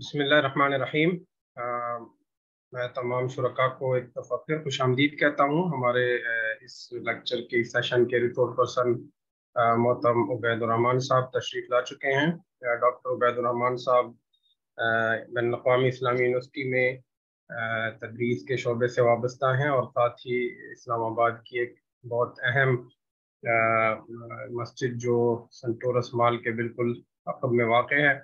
बसमीम मैं तमाम शुरा को एक दफ़ा फिर खुश आमदीद कहता हूँ हमारे इस लेक्चर के सेशन के रिपोर्ट पर्सन मोहतम उबैदुररहमान साहब तशरीफ ला चुके हैं डॉक्टर उबैदुररहमान साहब बैन अवी इस्लामी यूनिवर्सिटी में तदरीस के शोबे से वाबस्ता हैं और साथ ही इस्लामाबाद की एक बहुत अहम मस्जिद जो संतोरस माल के बिल्कुल अकब में वाक़ है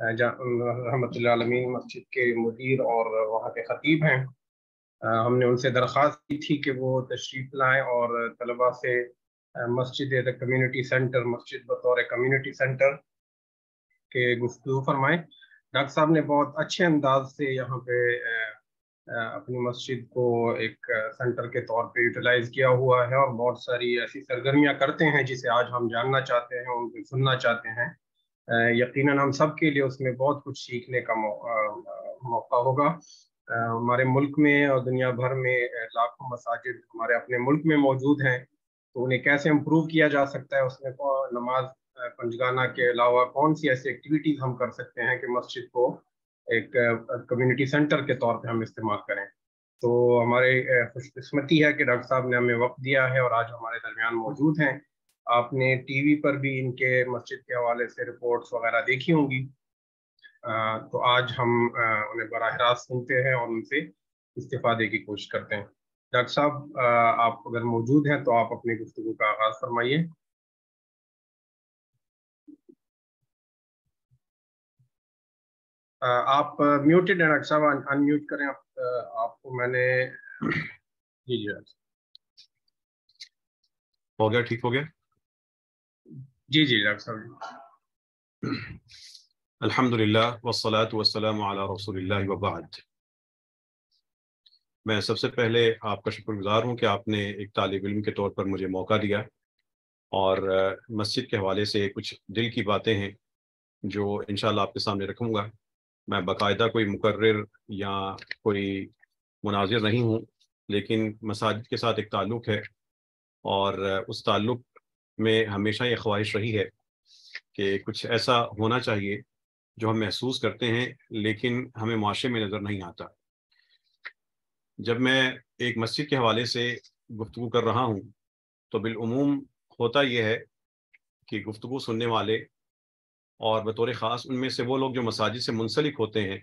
रहमतमीन मस्जिद के मुदीर और वहाँ के ख़तीब हैं हमने उनसे दरख्वास्त की थी कि वो तशरीफ़ लाएँ और तलबा से मस्जिद एज कम्यूनिटी सेंटर मस्जिद बतौर कम्यूनिटी सेंटर के गुफ्तु फरमाएँ डॉक्टर साहब ने बहुत अच्छे अंदाज से यहाँ पे अपनी मस्जिद को एक सेंटर के तौर पे यूटिलाइज किया हुआ है और बहुत सारी ऐसी सरगर्मियाँ करते हैं जिसे आज हम जानना चाहते हैं उनको सुनना चाहते हैं यकीनन हम सब के लिए उसमें बहुत कुछ सीखने का मौका होगा हमारे मुल्क में और दुनिया भर में लाखों मसाजिद हमारे अपने मुल्क में मौजूद हैं तो उन्हें कैसे इम्प्रूव किया जा सकता है उसमें नमाज पंजगाना के अलावा कौन सी ऐसी एक्टिविटीज़ हम कर सकते हैं कि मस्जिद को एक कम्युनिटी सेंटर के तौर पे हम इस्तेमाल करें तो हमारे खुशकस्मती है कि डॉक्टर साहब ने हमें वक्त दिया है और आज हमारे दरमियान मौजूद हैं आपने टीवी पर भी इनके मस्जिद के हवाले से रिपोर्ट्स वगैरह देखी होंगी तो आज हम उन्हें बरह रास्त सुनते हैं और उनसे इस्तीफादे की कोशिश करते हैं डॉक्टर साहब आप अगर मौजूद हैं तो आप अपनी गुफ्तु का आगाज फरमाइए आप म्यूटेड हैं डॉक्टर साहब अनम्यूट करें आप, आपको मैंने जी जी हो गया ठीक हो गया जी जी डॉक्टर साहब अल्हम्दुलिल्लाह वसलात वसलाम अला रसूलिल्लाह वबाद मैं सबसे पहले आपका शुक्रगुजार हूँ कि आपने एक तालब इम के तौर पर मुझे मौका दिया और मस्जिद के हवाले से कुछ दिल की बातें हैं जो इंशाल्लाह आपके सामने रखूंगा मैं बाकायदा कोई मुकर्र या कोई मुनाजिर नहीं हूँ लेकिन मसाजिद के साथ एक ताल्लुक़ है और उस ताल्लुक़ મે હંમેશા એ ખ્વાહિશ રહી હૈ કે કુછ એસા હોના ચાહીએ જો હમ મહેસૂસ કરતે હે લેકિન હમે મુઆશે મેં નજર નહીં આતા જબ મેં એક મસ્જિદ કે હાવલે સે ગુફતગો કર રહા હું તો બિલ ઉમુમ હોતા યે હે કે ગુફતગો સુનને વાલે ઓર બતૌરે ખાસ ઉનમે સે વો લોગ જો મસાજીદ સે મન્સલિક હોતે હે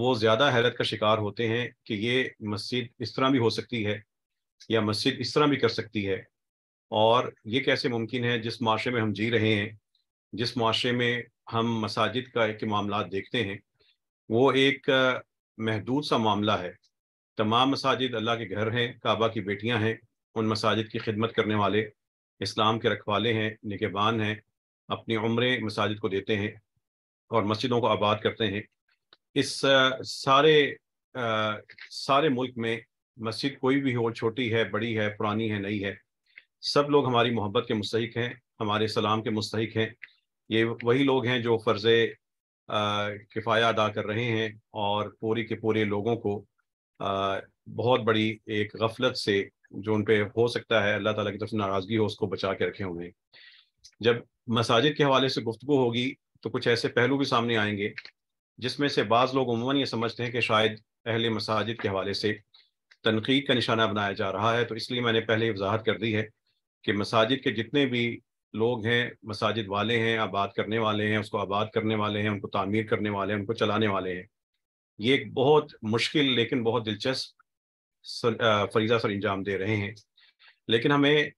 વો જ્યાદા હૈરત કા શિકાર હોતે હે કે યે મસ્જિદ ઇસ طرح ભી હો સકતી હૈ કે મસ્જિદ ઇસ طرح ભી કર સકતી હૈ और ये कैसे मुमकिन है जिस माशरे में हम जी रहे हैं जिस माशरे में हम मसाजिद का एक मामला देखते हैं वो एक महदूद सा मामला है तमाम मसाजिद अल्लाह के घर हैं काबा की बेटियां हैं उन मसाजिद की खिदमत करने वाले इस्लाम के रखवाले हैं निगेबान हैं अपनी उम्रें मसाजिद को देते हैं और मस्जिदों को आबाद करते हैं इस सारे आ, सारे मुल्क में मस्जिद कोई भी हो छोटी है बड़ी है पुरानी है नई है सब लोग हमारी मोहब्बत के मुस्तक हैं हमारे सलाम के मुस्तक हैं ये वही लोग हैं जो फ़र्ज़ किफ़ाया अदा कर रहे हैं और पूरे के पूरे लोगों को आ, बहुत बड़ी एक गफलत से जो उन पर हो सकता है अल्लाह ताला की तरफ से नाराज़गी हो उसको बचा के रखे होंगे जब मसाजिद के हवाले से गुफ्तु होगी तो कुछ ऐसे पहलू भी सामने आएंगे जिसमें से बाज़ लोग उमूमा ये समझते हैं कि शायद अहल मसाजिद के हवाले से तनकीद का निशाना बनाया जा रहा है तो इसलिए मैंने पहले वजाहत कर दी है कि मसाजिद के जितने भी लोग हैं मसाजिद वाले हैं आबाद करने वाले हैं उसको आबाद करने वाले हैं उनको तामीर करने वाले हैं उनको चलाने वाले हैं ये एक बहुत मुश्किल लेकिन बहुत दिलचस्प फरीजा सर अंजाम दे रहे हैं लेकिन हमें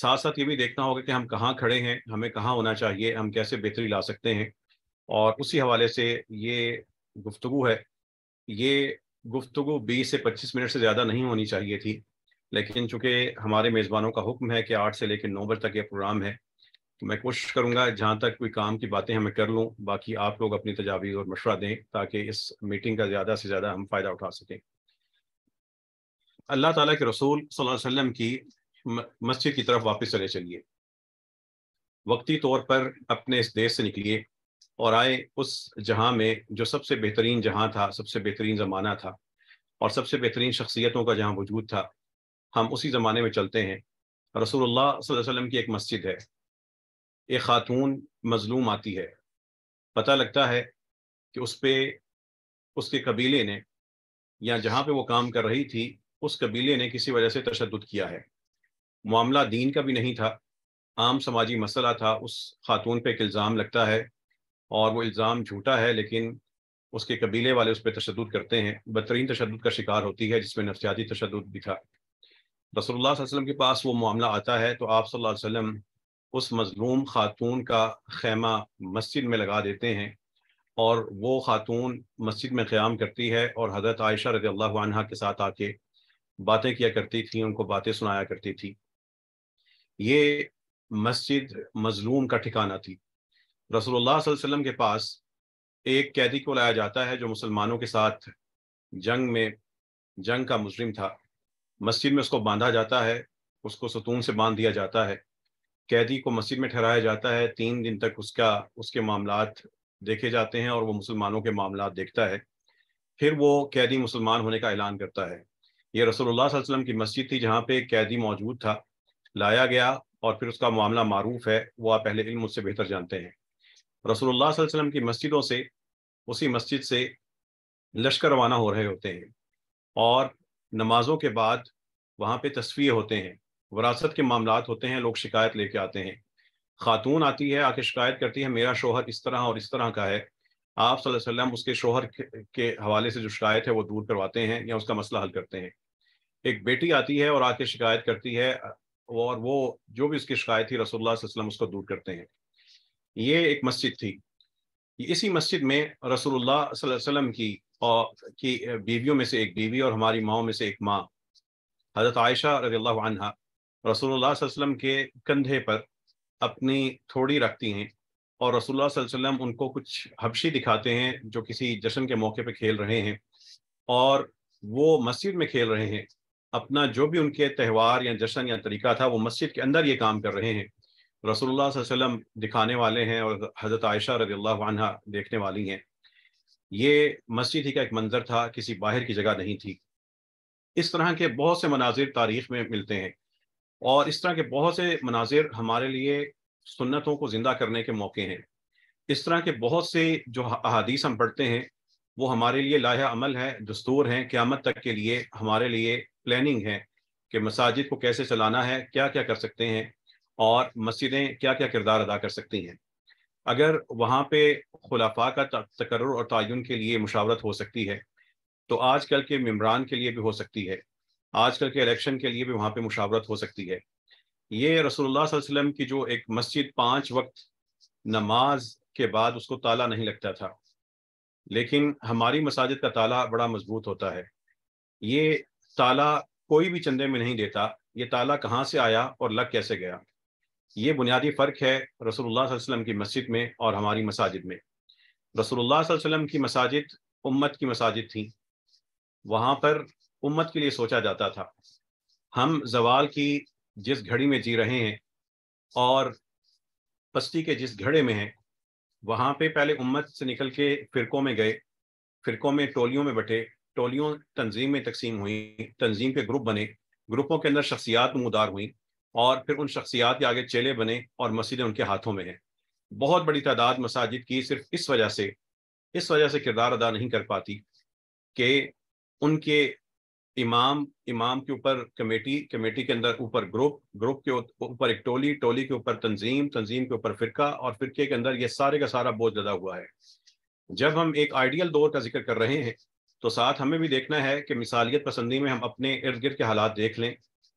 साथ साथ ये भी देखना होगा कि हम कहाँ खड़े हैं हमें कहाँ होना चाहिए हम कैसे बेहतरी ला सकते हैं और उसी हवाले से ये गुफ्तु है ये गुफ्तु 20 से 25 मिनट से ज़्यादा नहीं होनी चाहिए थी लेकिन चूंकि हमारे मेज़बानों का हुक्म है कि आठ से लेकर नौ बजे तक ये प्रोग्राम है तो मैं कोशिश करूँगा जहाँ तक कोई काम की बातें हमें कर लूँ बाकी आप लोग अपनी तजावीज़ और मशवरा दें ताकि इस मीटिंग का ज़्यादा से ज़्यादा हम फ़ायदा उठा सकें अल्लाह ताला के रसूल वसल्लम की मस्जिद की तरफ वापस चले चलिए वक्ती तौर पर अपने इस देश से निकलिए और आए उस जहाँ में जो सबसे बेहतरीन जहाँ था सबसे बेहतरीन ज़माना था और सबसे बेहतरीन शख्सियतों का जहाँ वजूद था हम उसी ज़माने में चलते हैं रसूलुल्लाह वसल्लम की एक मस्जिद है एक ख़ातून मज़लूम आती है पता लगता है कि उस पर उसके कबीले ने या जहाँ पर वो काम कर रही थी उस कबीले ने किसी वजह से तशद किया है मामला दीन का भी नहीं था आम समाजी मसला था उस खातून पे एक इल्ज़ाम लगता है और वो इल्ज़ाम झूठा है लेकिन उसके कबीले वाले उस पर तशद करते हैं बदतरीन तशद का शिकार होती है जिसमें नफसियाती तशद भी था रसोल्ला वसलम के पास वो मामला आता है तो आप सल्लल्लाहु अलैहि वसल्लम उस मजलूम खातून का खैमा मस्जिद में लगा देते हैं और वो खातून मस्जिद में क़्याम करती है और हज़रत आयशा रजी अल्लाह के साथ आके बातें किया करती थी उनको बातें सुनाया करती थी ये मस्जिद मजलूम का ठिकाना थी रसोल्ला वसलम के पास एक कैदी को लाया जाता है जो मुसलमानों के साथ जंग में जंग का मुजरिम था मस्जिद में उसको बांधा जाता है उसको सतून से बांध दिया जाता है कैदी को मस्जिद में ठहराया जाता है तीन दिन तक उसका उसके मामला देखे जाते हैं और वो मुसलमानों के मामला देखता है फिर वो कैदी मुसलमान होने का ऐलान करता है ये रसोल्ला वसलम की मस्जिद थी जहाँ पे कैदी मौजूद था लाया गया और फिर उसका मामला मारूफ है वो आप पहले इल्म मुझसे बेहतर जानते हैं रसोल्ला वसलम की मस्जिदों से उसी मस्जिद से लश्कर रवाना हो रहे होते हैं और नमाजों के बाद वहाँ पे तस्वीर होते हैं वरासत के मामला होते हैं लोग शिकायत लेके आते हैं खातून आती है आके शिकायत करती है मेरा शोहर इस तरह और इस तरह का है आप सल्लल्लाहु अलैहि वसल्लम उसके शोहर के हवाले से जो शिकायत है वो दूर करवाते हैं या उसका मसला हल करते हैं एक बेटी आती है और आके शिकायत करती है और वो जो भी उसकी शिकायत थी रसोल्ला उसको दूर करते हैं ये एक मस्जिद थी इसी मस्जिद में रसूलुल्लाह सल्लल्लाहु अलैहि वसल्लम की और की बीवियों में से एक बीवी और हमारी माओ में से एक माँ हज़रत आयशा रजी अनहा रसूलुल्लाह वसल्लम के कंधे पर अपनी थोड़ी रखती हैं और रसूलुल्लाह वसल्लम उनको कुछ हबशी दिखाते हैं जो किसी जश्न के मौके पर खेल रहे हैं और वो मस्जिद में खेल रहे हैं अपना जो भी उनके त्यौहार या जश्न या तरीका था वो मस्जिद के अंदर ये काम कर रहे हैं रसोल्ला वसम दिखाने वाले हैं और हज़रत आयशा रजी अल्लाह देखने वाली हैं ये मस्जिद ही का एक मंजर था किसी बाहर की जगह नहीं थी इस तरह के बहुत से मनाजिर तारीख में मिलते हैं और इस तरह के बहुत से मनाजिर हमारे लिए सुन्नतों को ज़िंदा करने के मौके हैं इस तरह के बहुत से जो अहदीस हम पढ़ते हैं वो हमारे लिए लाया अमल है दस्तूर हैं क़्यामत तक के लिए हमारे लिए प्लानिंग है कि मसाजिद को कैसे चलाना है क्या क्या कर सकते हैं और मस्जिदें क्या क्या किरदार अदा कर सकती हैं अगर वहाँ पे खुलाफा का तकर और तयन के लिए मुशावरत हो सकती है तो आज कल के मम्बरान के लिए भी हो सकती है आज कल के इलेक्शन के लिए भी वहाँ पे मुशावरत हो सकती है ये रसोल्ला वसम की जो एक मस्जिद पाँच वक्त नमाज के बाद उसको ताला नहीं लगता था लेकिन हमारी मसाजिद का ताला बड़ा मजबूत होता है ये ताला कोई भी चंदे में नहीं देता ये ताला कहाँ से आया और लग कैसे गया ये बुनियादी फ़र्क है रसोल्ला वसम की मस्जिद में और हमारी मसाजिद में रसोल्ला वसम की मसाजिद उम्मत की मसाजिद थी वहाँ पर उम्मत के लिए सोचा जाता था हम जवाल की जिस घड़ी में जी रहे हैं और पस्ती के जिस घड़े में हैं वहाँ पे पहले उम्मत से निकल के फ़िरकों में गए फ़िरकों में टोलियों में बटे टोलियों तंजीम में तकसीम हुई तंजीम के ग्रुप बने ग्रुपों के अंदर शख्सियात नमदार हुई और फिर उन शख्सियात के आगे चेले बने और मस्जिदें उनके हाथों में हैं बहुत बड़ी तादाद मसाजिद की सिर्फ इस वजह से इस वजह से किरदार अदा नहीं कर पाती कि उनके इमाम इमाम के ऊपर कमेटी कमेटी के अंदर ऊपर ग्रुप ग्रुप के ऊपर एक टोली टोली के ऊपर तंजीम तंजीम के ऊपर फिरका और फिरके के अंदर ये सारे का सारा बोझ लदा हुआ है जब हम एक आइडियल दौर का जिक्र कर रहे हैं तो साथ हमें भी देखना है कि मिसालियत पसंदी में हम अपने इर्द गिर्द के हालात देख लें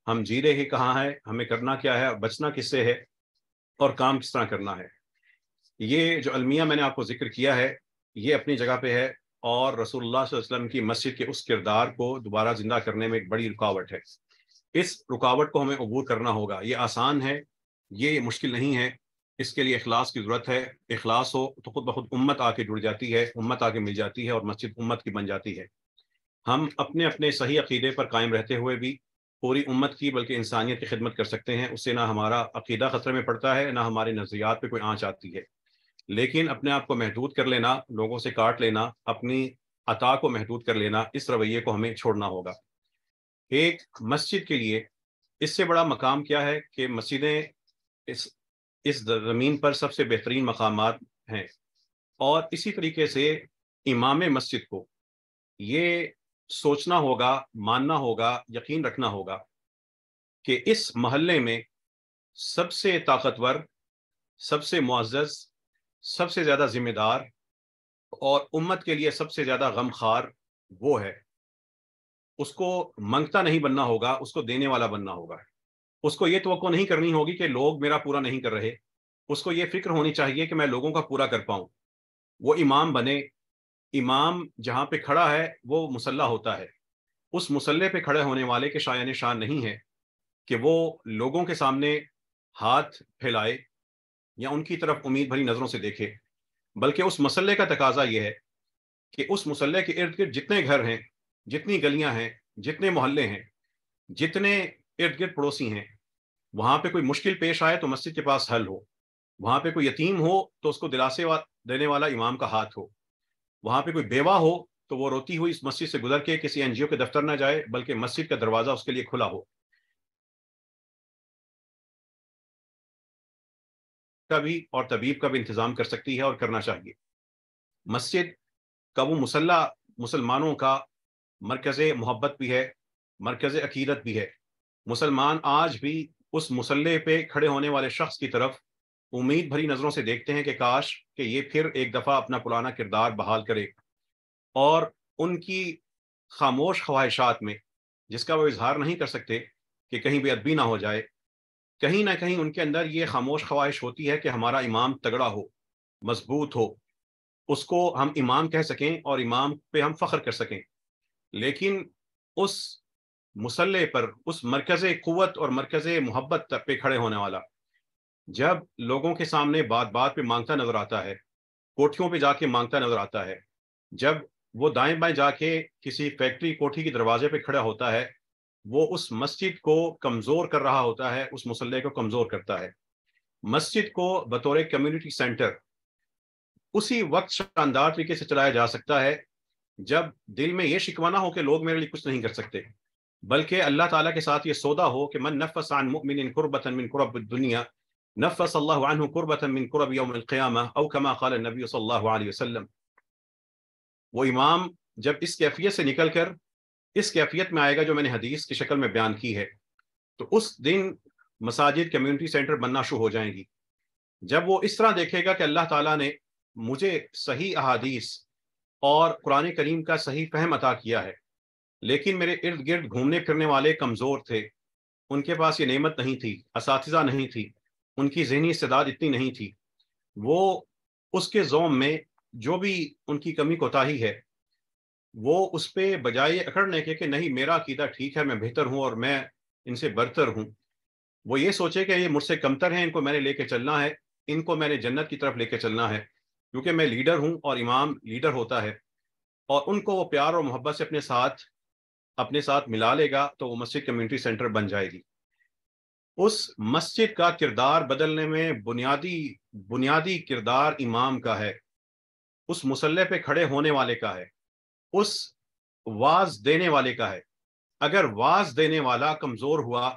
हम जी रहे कहाँ है हमें करना क्या है बचना किससे है और काम किस तरह करना है ये जो अलमिया मैंने आपको जिक्र किया है ये अपनी जगह पे है और रसूलुल्लाह वसल्लम की मस्जिद के उस किरदार को दोबारा जिंदा करने में एक बड़ी रुकावट है इस रुकावट को हमें अबूर करना होगा ये आसान है ये मुश्किल नहीं है इसके लिए अखलास की ज़रूरत है अखलास हो तो खुद ब खुद उम्मत आके जुड़ जाती है उम्मत आके मिल जाती है और मस्जिद उम्मत की बन जाती है हम अपने अपने सही अकीदे पर कायम रहते हुए भी पूरी उम्मत की बल्कि इंसानियत की खिदमत कर सकते हैं उससे ना हमारा अकीदा ख़तरे में पड़ता है ना हमारे नज़रियात पर कोई आँच आती है लेकिन अपने आप को महदूद कर लेना लोगों से काट लेना अपनी अता को महदूद कर लेना इस रवैये को हमें छोड़ना होगा एक मस्जिद के लिए इससे बड़ा मकाम क्या है कि मस्जिदें इस इस ज़मीन पर सबसे बेहतरीन मकाम हैं और इसी तरीके से इमाम मस्जिद को ये सोचना होगा मानना होगा यकीन रखना होगा कि इस महल्ले में सबसे ताकतवर सबसे मुआज़ सबसे ज़्यादा ज़िम्मेदार और उम्मत के लिए सबसे ज़्यादा गमखार वो है उसको मंगता नहीं बनना होगा उसको देने वाला बनना होगा उसको ये तो नहीं करनी होगी कि लोग मेरा पूरा नहीं कर रहे उसको ये फिक्र होनी चाहिए कि मैं लोगों का पूरा कर पाऊँ वो इमाम बने इमाम जहाँ पे खड़ा है वो मुसल्ला होता है उस मुसल्ले पे खड़े होने वाले के शायन शान नहीं है कि वो लोगों के सामने हाथ फैलाए या उनकी तरफ उम्मीद भरी नज़रों से देखे बल्कि उस मसल्ले का तकाजा यह है कि उस मसल्ले के इर्द गिर्द जितने घर हैं जितनी गलियां हैं जितने मोहल्ले हैं जितने इर्द गिर्द पड़ोसी हैं वहाँ पे कोई मुश्किल पेश आए तो मस्जिद के पास हल हो वहाँ पे कोई यतीम हो तो उसको दिलासे वा, देने वाला इमाम का हाथ हो वहां पे कोई बेवा हो तो वो रोती हुई इस मस्जिद से गुजर के किसी एनजीओ के दफ्तर ना जाए बल्कि मस्जिद का दरवाजा उसके लिए खुला हो का भी और तबीब का भी इंतजाम कर सकती है और करना चाहिए मस्जिद का वो मुसल्ला मुसलमानों का मरकज मोहब्बत भी है मरकज अकीदत भी है मुसलमान आज भी उस मुसल्ले पे खड़े होने वाले शख्स की तरफ उम्मीद भरी नज़रों से देखते हैं कि काश कि ये फिर एक दफ़ा अपना पुराना किरदार बहाल करे और उनकी खामोश ख्वाहिशात में जिसका वो इजहार नहीं कर सकते कि कहीं बेअदबी ना हो जाए कहीं ना कहीं उनके अंदर ये खामोश ख्वाहिश होती है कि हमारा इमाम तगड़ा हो मजबूत हो उसको हम इमाम कह सकें और इमाम पे हम फख्र कर सकें लेकिन उस मसल पर उस मरकज़ क़वत और मरकज़ मोहब्बत पे खड़े होने वाला जब लोगों के सामने बात बात पे मांगता नजर आता है कोठियों पे जाके मांगता नजर आता है जब वो दाएं बाएं जाके किसी फैक्ट्री कोठी के दरवाजे पे खड़ा होता है वो उस मस्जिद को कमजोर कर रहा होता है उस मुसल्ले को कमजोर करता है मस्जिद को बतौर कम्युनिटी सेंटर उसी वक्त शानदार तरीके से चलाया जा सकता है जब दिल में ये शिकवाना हो कि लोग मेरे लिए कुछ नहीं कर सकते बल्कि अल्लाह ताला के साथ ये सौदा हो कि मन नफसान मिन कुरबतन मिन कुरब दुनिया نفس الله عنه كربة من كرب يوم القيامة أو كما قال النبي صلى الله عليه वसल्लम वो इमाम जब इस कैफियत से निकल कर इस कैफियत में आएगा जो मैंने हदीस की शक्ल में बयान की है तो उस दिन मसाजिद कम्युनिटी सेंटर बनना शुरू हो जाएंगी जब वो इस तरह देखेगा कि अल्लाह ताला ने मुझे सही अहादीस और कुरान करीम का सही फहम अता किया है लेकिन मेरे इर्द गिर्द घूमने फिरने वाले कमज़ोर थे उनके पास ये नेमत नहीं थी इस नहीं थी उनकी जहनी इस्तेदाद इतनी नहीं थी वो उसके जोम में जो भी उनकी कमी कोताही है वो उस पर बजाय अकड़ने के कि नहीं मेरा अकीदा ठीक है मैं बेहतर हूँ और मैं इनसे बरतर हूँ वो ये सोचे कि ये मुझसे कमतर हैं इनको मैंने लेके चलना है इनको मैंने जन्नत की तरफ लेके चलना है क्योंकि मैं लीडर हूँ और इमाम लीडर होता है और उनको वो प्यार और मोहब्बत से अपने साथ अपने साथ मिला लेगा तो वो मस्जिद कम्युनिटी सेंटर बन जाएगी उस मस्जिद का किरदार बदलने में बुनियादी बुनियादी किरदार इमाम का है उस मुसल्ले पे खड़े होने वाले का है उस वाज देने वाले का है अगर वाज देने वाला कमज़ोर हुआ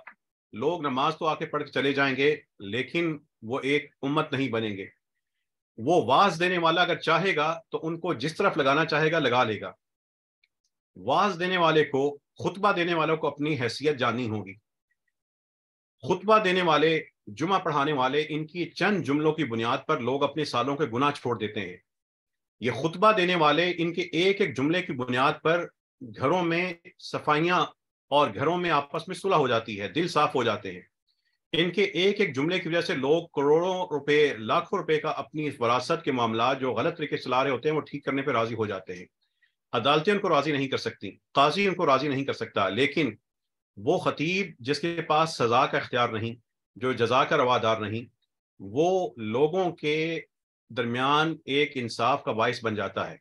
लोग नमाज तो आके पढ़ के चले जाएंगे लेकिन वो एक उम्मत नहीं बनेंगे वो वाज देने वाला अगर चाहेगा तो उनको जिस तरफ लगाना चाहेगा लगा लेगा वाज देने वाले को खुतबा देने वालों को अपनी हैसियत जानी होगी खुतबा देने वाले जुमा पढ़ाने वाले इनकी चंद जुमलों की बुनियाद पर लोग अपने सालों के गुना छोड़ देते हैं ये खुतबा देने वाले इनके एक एक जुमले की बुनियाद पर घरों में सफाइयाँ और घरों में आपस में सुलह हो जाती है दिल साफ हो जाते हैं इनके एक एक जुमले की वजह से लोग करोड़ों रुपए लाखों रुपए का अपनी इस वरासत के मामला जो गलत तरीके से चला रहे होते हैं वो ठीक करने पर राजी हो जाते हैं अदालतें उनको राजी नहीं कर सकती काजी उनको राजी नहीं कर सकता लेकिन वो खतीब जिसके पास सजा का अख्तियार नहीं जो जजा का रवादार नहीं वो लोगों के दरमियान एक इंसाफ का बायस बन जाता है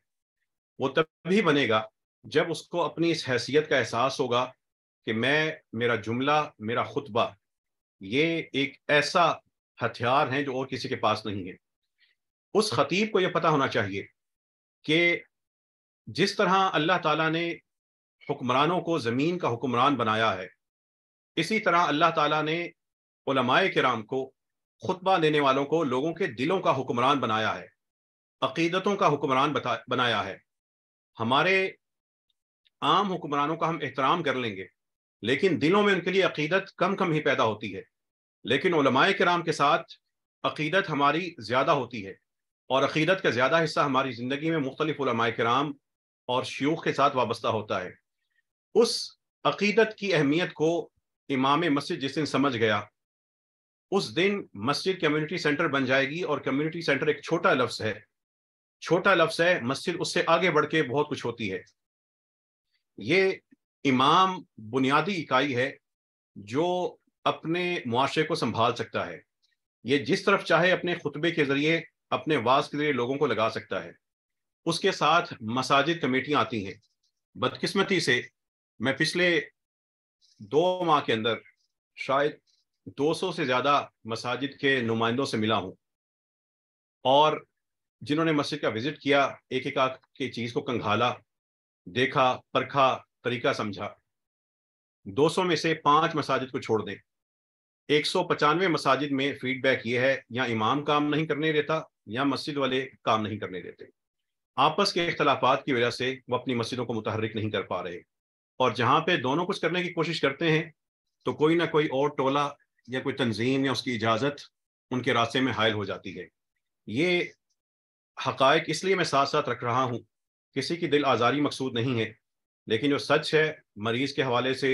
वो तभी बनेगा जब उसको अपनी इस हैसियत का एहसास होगा कि मैं मेरा जुमला मेरा खुतबा ये एक ऐसा हथियार है जो और किसी के पास नहीं है उस खतीब को यह पता होना चाहिए कि जिस तरह अल्लाह ताला ने हुक्मरानों को ज़मीन का हुक्मरान बनाया है इसी तरह अल्लाह ताला ने उलमाए कराम को खुतबा देने वालों को लोगों के दिलों का हुक्मरान बनाया है अकीदतों का हुक्मरान बनाया है हमारे आम हुक्मरानों का हम एहतराम कर लेंगे लेकिन दिलों में उनके लिए अकीदत कम कम ही पैदा होती है लेकिन उलमाए कराम के साथ अकीदत हमारी ज़्यादा होती है और अकीदत का ज़्यादा हिस्सा हमारी ज़िंदगी में मुख्तलिफ़ कराम और शयूख के साथ वाबस्ता होता है उस अकीदत की अहमियत को इमाम मस्जिद जिस दिन समझ गया उस दिन मस्जिद कम्युनिटी सेंटर बन जाएगी और कम्युनिटी सेंटर एक छोटा लफ्ज़ है छोटा लफ्ज़ है मस्जिद उससे आगे बढ़ के बहुत कुछ होती है ये इमाम बुनियादी इकाई है जो अपने मुआरे को संभाल सकता है ये जिस तरफ चाहे अपने खुतबे के ज़रिए अपने वास के जरिए लोगों को लगा सकता है उसके साथ मसाजिद कमेटियाँ आती हैं बदकिस्मती से मैं पिछले दो माह के अंदर शायद 200 से ज़्यादा मसाजिद के नुमाइंदों से मिला हूँ और जिन्होंने मस्जिद का विजिट किया एक एक आख की चीज़ को कंघाला देखा परखा तरीका समझा 200 में से पांच मसाजिद को छोड़ दें एक सौ पचानवे मसाजिद में फीडबैक ये है या इमाम काम नहीं करने देता या मस्जिद वाले काम नहीं करने देते आपस के अख्तलाफात की वजह से वो अपनी मस्जिदों को मुतहरक नहीं कर पा रहे और जहाँ पे दोनों कुछ करने की कोशिश करते हैं तो कोई ना कोई और टोला या कोई तंजीम या उसकी इजाज़त उनके रास्ते में हायल हो जाती है ये हकायक इसलिए मैं साथ साथ रख रहा हूँ किसी की दिल आज़ारी मकसूद नहीं है लेकिन जो सच है मरीज़ के हवाले से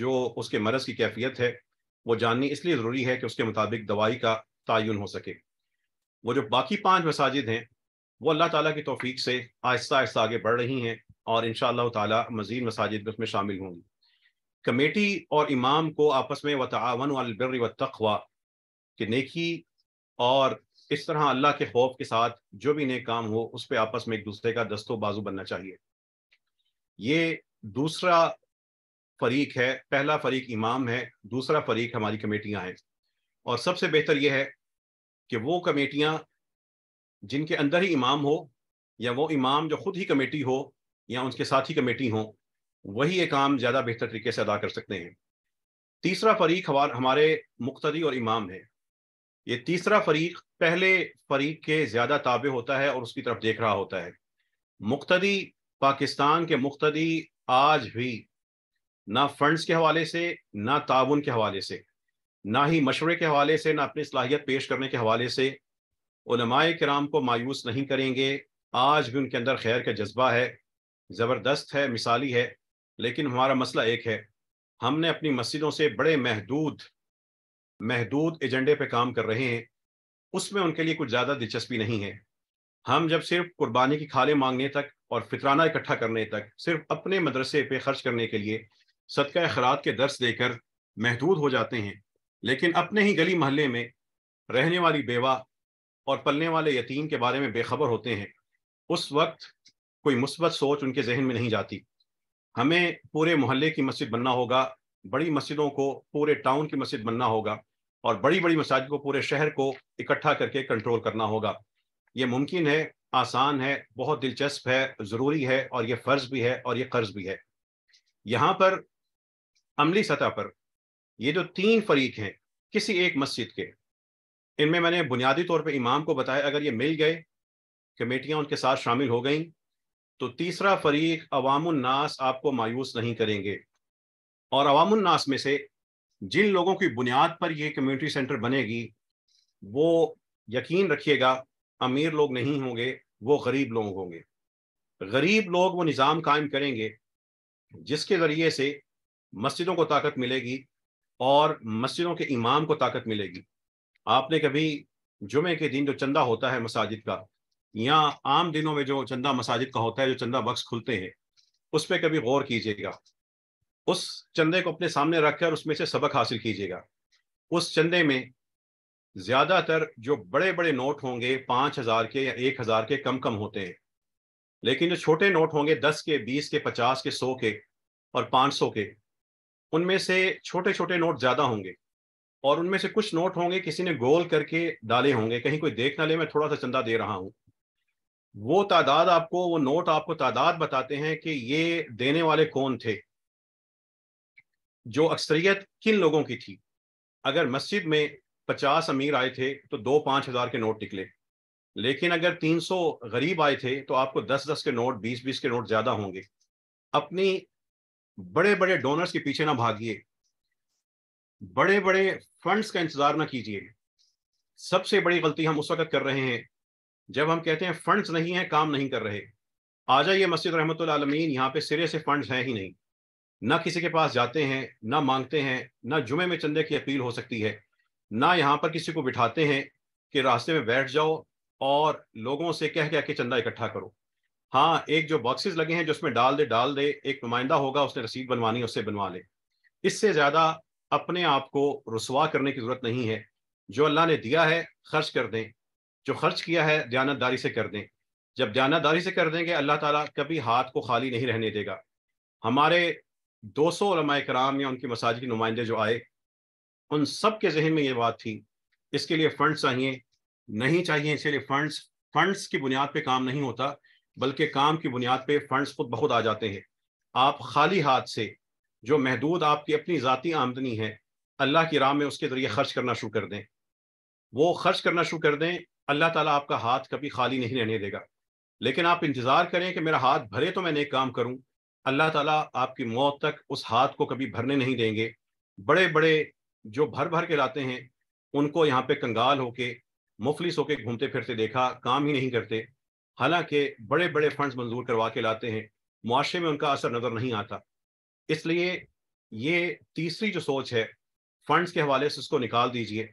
जो उसके मरज़ की कैफियत है वो जाननी इसलिए ज़रूरी है कि उसके मुताबिक दवाई का तयन हो सके वो जो बाकी पाँच मसाजिद हैं वो अल्लाह ताला की तोफ़ी से आहिस्ता आहिस्ता आगे बढ़ रही हैं और इन ताला मजीद मसाजिद उसमें शामिल होंगी कमेटी और इमाम को आपस में वतावन अलबर व तखवा कि नेकी और इस तरह अल्लाह के खौफ के साथ जो भी नेक काम हो उस पर आपस में एक दूसरे का दस्तो बाजू बनना चाहिए ये दूसरा फरीक है पहला फरीक इमाम है दूसरा फरीक हमारी कमेटियां हैं और सबसे बेहतर यह है कि वो कमेटियां जिनके अंदर ही इमाम हो या वो इमाम जो खुद ही कमेटी हो या उनके साथी कमेटी हों वही ये काम ज़्यादा बेहतर तरीके से अदा कर सकते हैं तीसरा फरीक हमार हमारे मुख्तरी और इमाम है ये तीसरा फरीक पहले फरीक के ज़्यादा ताबे होता है और उसकी तरफ देख रहा होता है मुख्तरी पाकिस्तान के मुख्तरी आज भी ना फंड्स के हवाले से ना ताउन के हवाले से ना ही मशवरे के हवाले से ना अपनी सलाहियत पेश करने के हवाले से कराम को मायूस नहीं करेंगे आज भी उनके अंदर खैर का जज्बा है ज़बरदस्त है मिसाली है लेकिन हमारा मसला एक है हमने अपनी मस्जिदों से बड़े महदूद महदूद एजेंडे पे काम कर रहे हैं उसमें उनके लिए कुछ ज़्यादा दिलचस्पी नहीं है हम जब सिर्फ कुर्बानी की खाले मांगने तक और फितराना इकट्ठा करने तक सिर्फ अपने मदरसे पे खर्च करने के लिए सदका अखरात के दर्स देकर महदूद हो जाते हैं लेकिन अपने ही गली महल्ले में रहने वाली बेवा और पलने वाले यतीम के बारे में बेखबर होते हैं उस वक्त कोई मुस्बत सोच उनके जहन में नहीं जाती हमें पूरे मोहल्ले की मस्जिद बनना होगा बड़ी मस्जिदों को पूरे टाउन की मस्जिद बनना होगा और बड़ी बड़ी मसाजिद को पूरे शहर को इकट्ठा करके कंट्रोल करना होगा ये मुमकिन है आसान है बहुत दिलचस्प है ज़रूरी है और ये फ़र्ज़ भी है और ये कर्ज भी है यहाँ पर अमली सतह पर ये जो तीन फरीक हैं किसी एक मस्जिद के इनमें मैंने बुनियादी तौर पर इमाम को बताया अगर ये मिल गए कमेटियाँ उनके साथ शामिल हो गई तो तीसरा फरीक अवामनास आपको मायूस नहीं करेंगे और अवामनास में से जिन लोगों की बुनियाद पर यह कम्युनिटी सेंटर बनेगी वो यकीन रखिएगा अमीर लोग नहीं होंगे वो गरीब लोग होंगे गरीब लोग वो निज़ाम कायम करेंगे जिसके ज़रिए से मस्जिदों को ताकत मिलेगी और मस्जिदों के इमाम को ताकत मिलेगी आपने कभी जुमे के दिन जो चंदा होता है मसाजिद का या आम दिनों में जो चंदा मसाजिद का होता है जो चंदा बक्स खुलते हैं उस पर कभी गौर कीजिएगा उस चंदे को अपने सामने रखकर उसमें से सबक हासिल कीजिएगा उस चंदे में ज़्यादातर जो बड़े बड़े नोट होंगे पाँच हज़ार के या एक हज़ार के कम कम होते हैं लेकिन जो छोटे नोट होंगे दस के बीस के पचास के सौ के और पाँच सौ के उनमें से छोटे छोटे नोट ज़्यादा होंगे और उनमें से कुछ नोट होंगे किसी ने गोल करके डाले होंगे कहीं कोई देख ना ले मैं थोड़ा सा चंदा दे रहा हूँ वो तादाद आपको वो नोट आपको तादाद बताते हैं कि ये देने वाले कौन थे जो अक्सरियत किन लोगों की थी अगर मस्जिद में पचास अमीर आए थे तो दो पाँच हज़ार के नोट निकले लेकिन अगर तीन सौ गरीब आए थे तो आपको दस दस के नोट बीस बीस के नोट ज़्यादा होंगे अपनी बड़े बड़े डोनर्स के पीछे ना भागिए बड़े बड़े फंड्स का इंतज़ार ना कीजिए सबसे बड़ी गलती हम उस वक्त कर रहे हैं जब हम कहते हैं फंड्स नहीं है काम नहीं कर रहे आ जाइए मस्जिद रहमत आलमीन यहाँ पे सिरे से फंड्स हैं ही नहीं ना किसी के पास जाते हैं ना मांगते हैं ना जुमे में चंदे की अपील हो सकती है ना यहाँ पर किसी को बिठाते हैं कि रास्ते में बैठ जाओ और लोगों से कह कह के चंदा इकट्ठा करो हाँ एक जो बॉक्सेस लगे हैं जो उसमें डाल दे डाल दे एक नुमाइंदा होगा उसने रसीद बनवानी उससे बनवा ले इससे ज़्यादा अपने आप को रसवा करने की ज़रूरत नहीं है जो अल्लाह ने दिया है खर्च कर दें जो खर्च किया है दयानतदारी से कर दें जब दयानतदारी से कर देंगे अल्लाह ताला कभी हाथ को खाली नहीं रहने देगा हमारे 200 सौ कराम या उनकी मसाज के नुमाइंदे जो आए उन सब के जहन में ये बात थी इसके लिए फंड्स चाहिए नहीं चाहिए इसके लिए फंड्स फंड्स की बुनियाद पे काम नहीं होता बल्कि काम की बुनियाद पे फंड्स खुद बहुत आ जाते हैं आप खाली हाथ से जो महदूद आपकी अपनी ज़ाती आमदनी है अल्लाह की राह में उसके ज़रिए खर्च करना शुरू कर दें वो खर्च करना शुरू कर दें अल्लाह ताला आपका हाथ कभी खाली नहीं रहने देगा लेकिन आप इंतज़ार करें कि मेरा हाथ भरे तो मैं नेक काम करूं अल्लाह ताला आपकी मौत तक उस हाथ को कभी भरने नहीं देंगे बड़े बड़े जो भर भर के लाते हैं उनको यहाँ पे कंगाल होके मुफलिस होके घूमते फिरते देखा काम ही नहीं करते हालांकि बड़े बड़े फंड्स मंजूर करवा के लाते हैं मुआरे में उनका असर नज़र नहीं आता इसलिए ये तीसरी जो सोच है फंड्स के हवाले से उसको निकाल दीजिए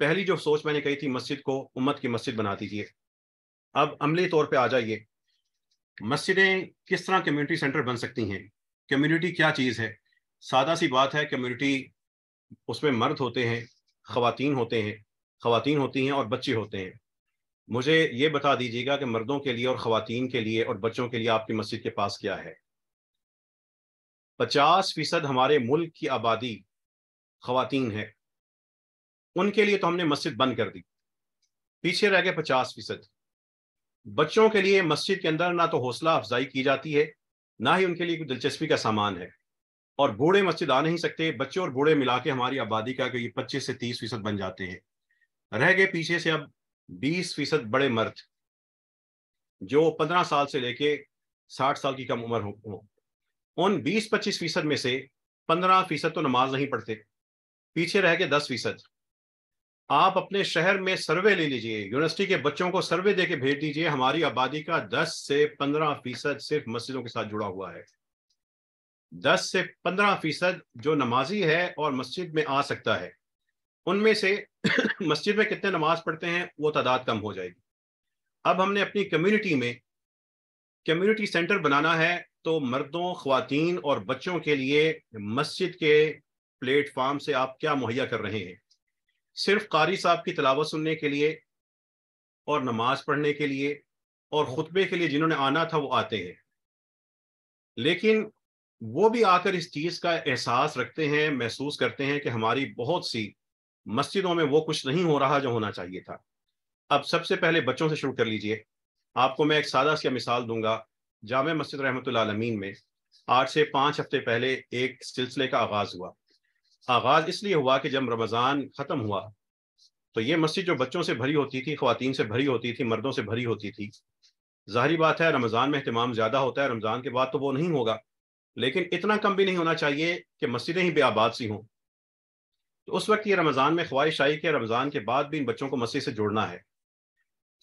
पहली जो सोच मैंने कही थी मस्जिद को उम्मत की मस्जिद बना दीजिए अब अमली तौर पे आ जाइए मस्जिदें किस तरह कम्युनिटी सेंटर बन सकती हैं कम्युनिटी क्या चीज़ है सादा सी बात है कम्युनिटी उसमें मर्द होते हैं खातन होते हैं खातन होती हैं और बच्चे होते हैं मुझे ये बता दीजिएगा कि मर्दों के लिए और ख़वान के लिए और बच्चों के लिए आपकी मस्जिद के पास क्या है पचास फीसद हमारे मुल्क की आबादी खातन है उनके लिए तो हमने मस्जिद बंद कर दी पीछे रह गए पचास फीसद बच्चों के लिए मस्जिद के अंदर ना तो हौसला अफजाई की जाती है ना ही उनके लिए कोई दिलचस्पी का सामान है और बूढ़े मस्जिद आ नहीं सकते बच्चे और बूढ़े मिला के हमारी आबादी का करीब पच्चीस से तीस फीसद बन जाते हैं रह गए पीछे से अब बीस फीसद बड़े मर्द जो पंद्रह साल से लेके साठ साल की कम उम्र हो उन बीस पच्चीस फीसद में से पंद्रह फीसद तो नमाज नहीं पढ़ते पीछे रह गए दस फीसद आप अपने शहर में सर्वे ले लीजिए यूनिवर्सिटी के बच्चों को सर्वे दे के भेज दीजिए हमारी आबादी का 10 से 15 फीसद सिर्फ मस्जिदों के साथ जुड़ा हुआ है 10 से 15 फीसद जो नमाजी है और मस्जिद में आ सकता है उनमें से मस्जिद में कितने नमाज पढ़ते हैं वो तादाद कम हो जाएगी अब हमने अपनी कम्युनिटी में कम्युनिटी सेंटर बनाना है तो मर्दों खुवान और बच्चों के लिए मस्जिद के प्लेटफॉर्म से आप क्या मुहैया कर रहे हैं सिर्फ कारी साहब की तलावत सुनने के लिए और नमाज पढ़ने के लिए और हाँ। खुतबे के लिए जिन्होंने आना था वो आते हैं लेकिन वो भी आकर इस चीज़ का एहसास रखते हैं महसूस करते हैं कि हमारी बहुत सी मस्जिदों में वो कुछ नहीं हो रहा जो होना चाहिए था अब सबसे पहले बच्चों से शुरू कर लीजिए आपको मैं एक सादा सी मिसाल दूंगा जाम मस्जिद रहमत आलमीन में आठ से पाँच हफ्ते पहले एक सिलसिले का आगाज़ हुआ आगाज इसलिए हुआ कि जब रमज़ान ख़त्म हुआ तो ये मस्जिद जो बच्चों से भरी होती थी खुवान से भरी होती थी मर्दों से भरी होती थी ज़ाहरी बात है रमज़ान में अहतमाम ज़्यादा होता है रमज़ान के बाद तो वो नहीं होगा लेकिन इतना कम भी नहीं होना चाहिए कि मस्जिदें ही बेआबाद सी हों तो उस वक्त ये रमज़ान में ख्वाहिश आई कि रमज़ान के बाद भी इन बच्चों को मस्जिद से जुड़ना है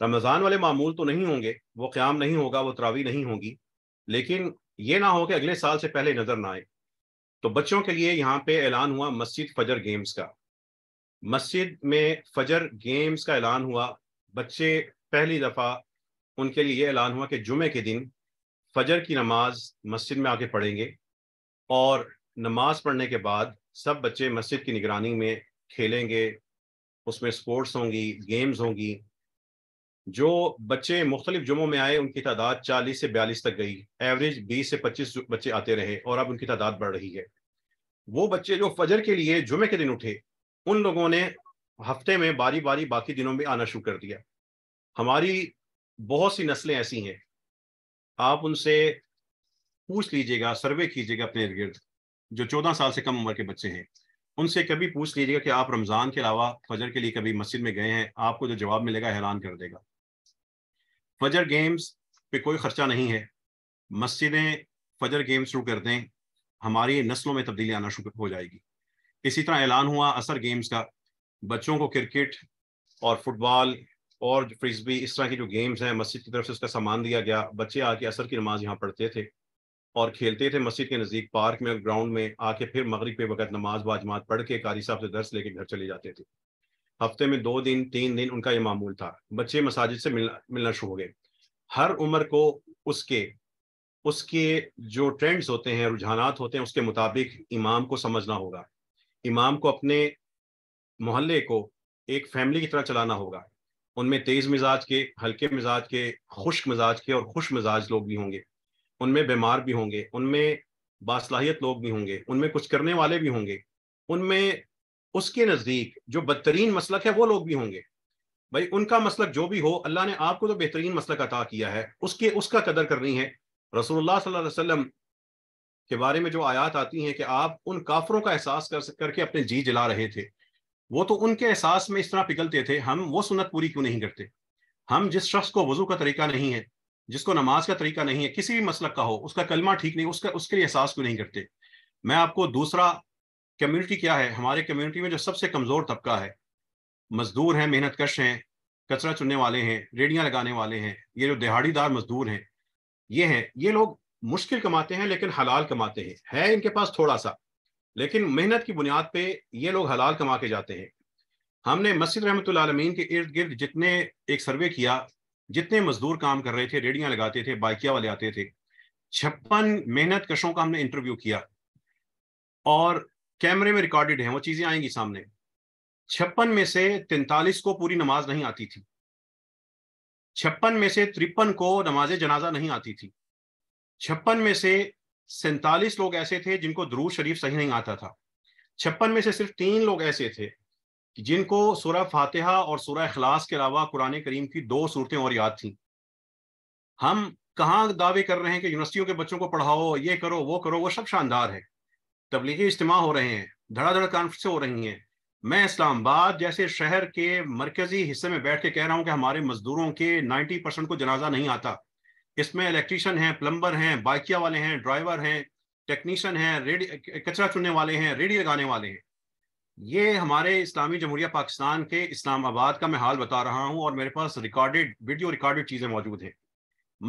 रमज़ान वाले मामूल तो नहीं होंगे वो क़्याम नहीं होगा वो तरावी नहीं होगी लेकिन ये ना हो कि अगले साल से पहले नज़र ना आए तो बच्चों के लिए यहाँ पे ऐलान हुआ मस्जिद फजर गेम्स का मस्जिद में फजर गेम्स का ऐलान हुआ बच्चे पहली दफ़ा उनके लिए ये ऐलान हुआ कि जुमे के दिन फजर की नमाज मस्जिद में आके पढ़ेंगे और नमाज पढ़ने के बाद सब बच्चे मस्जिद की निगरानी में खेलेंगे उसमें स्पोर्ट्स होंगी गेम्स होंगी जो बच्चे मुख्तलिफ जुमों में आए उनकी तादाद चालीस से बयालीस तक गई एवरेज बीस से पच्चीस बच्चे आते रहे और अब उनकी तादाद बढ़ रही है वो बच्चे जो फजर के लिए जुमे के दिन उठे उन लोगों ने हफ्ते में बारी बारी बाकी दिनों में आना शुरू कर दिया हमारी बहुत सी नस्लें ऐसी हैं आप उनसे पूछ लीजिएगा सर्वे कीजिएगा अपने इर्द गिर्द जो चौदह साल से कम उम्र के बच्चे हैं उनसे कभी पूछ लीजिएगा कि आप रमज़ान के अलावा फजर के लिए कभी मस्जिद में गए हैं आपको जो जवाब मिलेगा हैरान कर देगा फजर गेम्स पे कोई खर्चा नहीं है मस्जिदें फजर गेम्स शुरू कर दें हमारी नस्लों में तब्दीली आना शुरू हो जाएगी इसी तरह ऐलान हुआ असर गेम्स का बच्चों को क्रिकेट और फुटबॉल और फ्रिजबी इस तरह की जो गेम्स हैं मस्जिद की तरफ से उसका सामान दिया गया बच्चे आके असर की नमाज यहाँ पढ़ते थे और खेलते थे मस्जिद के नज़दीक पार्क में ग्राउंड में आके फिर मगरब पे वक्त नमाज बाजमात पढ़ के कारी साहब से दर्श लेके घर चले जाते थे हफ्ते में दो दिन तीन दिन उनका ये मामूल था बच्चे मसाजिद से मिलना मिलना शुरू हो गए हर उम्र को उसके उसके जो ट्रेंड्स होते हैं रुझानात होते हैं उसके मुताबिक इमाम को समझना होगा इमाम को अपने मोहल्ले को एक फैमिली की तरह चलाना होगा उनमें तेज़ मिजाज के हल्के मिजाज के खुश मिजाज के और खुश मिजाज लोग भी होंगे उनमें बीमार भी होंगे उनमें बासलाहियत लोग भी होंगे उनमें कुछ करने वाले भी होंगे उनमें उसके नज़दीक जो बदतरीन मसलक है वो लोग भी होंगे भाई उनका मसलक जो भी हो अल्लाह ने आपको तो बेहतरीन मसलक अता किया है उसके उसका कदर करनी है रसूलुल्लाह सल्लल्लाहु अलैहि वसल्लम के बारे में जो आयात आती हैं कि आप उन काफरों का एहसास कर करके अपने जी जला रहे थे वो तो उनके एहसास में इस तरह पिघलते थे हम वो सुनत पूरी क्यों नहीं करते हम जिस शख्स को वजू का तरीका नहीं है जिसको नमाज का तरीका नहीं है किसी भी मसलक का हो उसका कलमा ठीक नहीं उसका उसके लिए एहसास क्यों नहीं करते मैं आपको दूसरा कम्युनिटी क्या है हमारे कम्युनिटी में जो सबसे कमज़ोर तबका है मजदूर हैं मेहनत कश हैं कचरा चुनने वाले हैं रेडियाँ लगाने वाले हैं ये जो दिहाड़ीदार मजदूर हैं ये हैं ये लोग मुश्किल कमाते हैं लेकिन हलाल कमाते हैं है इनके पास थोड़ा सा लेकिन मेहनत की बुनियाद पे ये लोग हलाल कमा के जाते हैं हमने मस्जिद रहमत आलमीन के इर्द गिर्द जितने एक सर्वे किया जितने मजदूर काम कर रहे थे रेडियाँ लगाते थे बाइकिया वाले आते थे छप्पन मेहनत कशों का हमने इंटरव्यू किया और कैमरे में रिकॉर्डेड हैं वो चीजें आएंगी सामने छप्पन में से तैतालीस को पूरी नमाज नहीं आती थी छप्पन में से तिरपन को नमाज जनाजा नहीं आती थी छप्पन में से सैतालीस लोग ऐसे थे जिनको द्रू शरीफ सही नहीं आता था छप्पन में से सिर्फ तीन लोग ऐसे थे जिनको सूरह फातिहा और सूरह अखलास के अलावा कुरान करीम की दो सूरतें और याद थीं हम कहाँ दावे कर रहे हैं कि यूनिवर्सिटियों के बच्चों को पढ़ाओ ये करो वो करो वो सब शानदार है तबलीगी इज्तम हो रहे हैं धड़ाधड़ कॉन्फ्रेंसें हो रही हैं मैं इस्लामाबाद जैसे शहर के मरकजी हिस्से में बैठ के कह रहा हूँ कि हमारे मजदूरों के नाइन्टी परसेंट को जनाजा नहीं आता इसमें इलेक्ट्रिशियन हैं प्लम्बर हैं बाइकिया वाले हैं ड्राइवर हैं टेक्नीशियन हैं रेडी कचरा चुनने वाले हैं रेडी लगाने वाले हैं ये हमारे इस्लामी जमहूरिया पाकिस्तान के इस्लामाबाद का मैं हाल बता रहा हूँ और मेरे पास रिकॉर्डेड वीडियो रिकॉर्डेड चीज़ें मौजूद हैं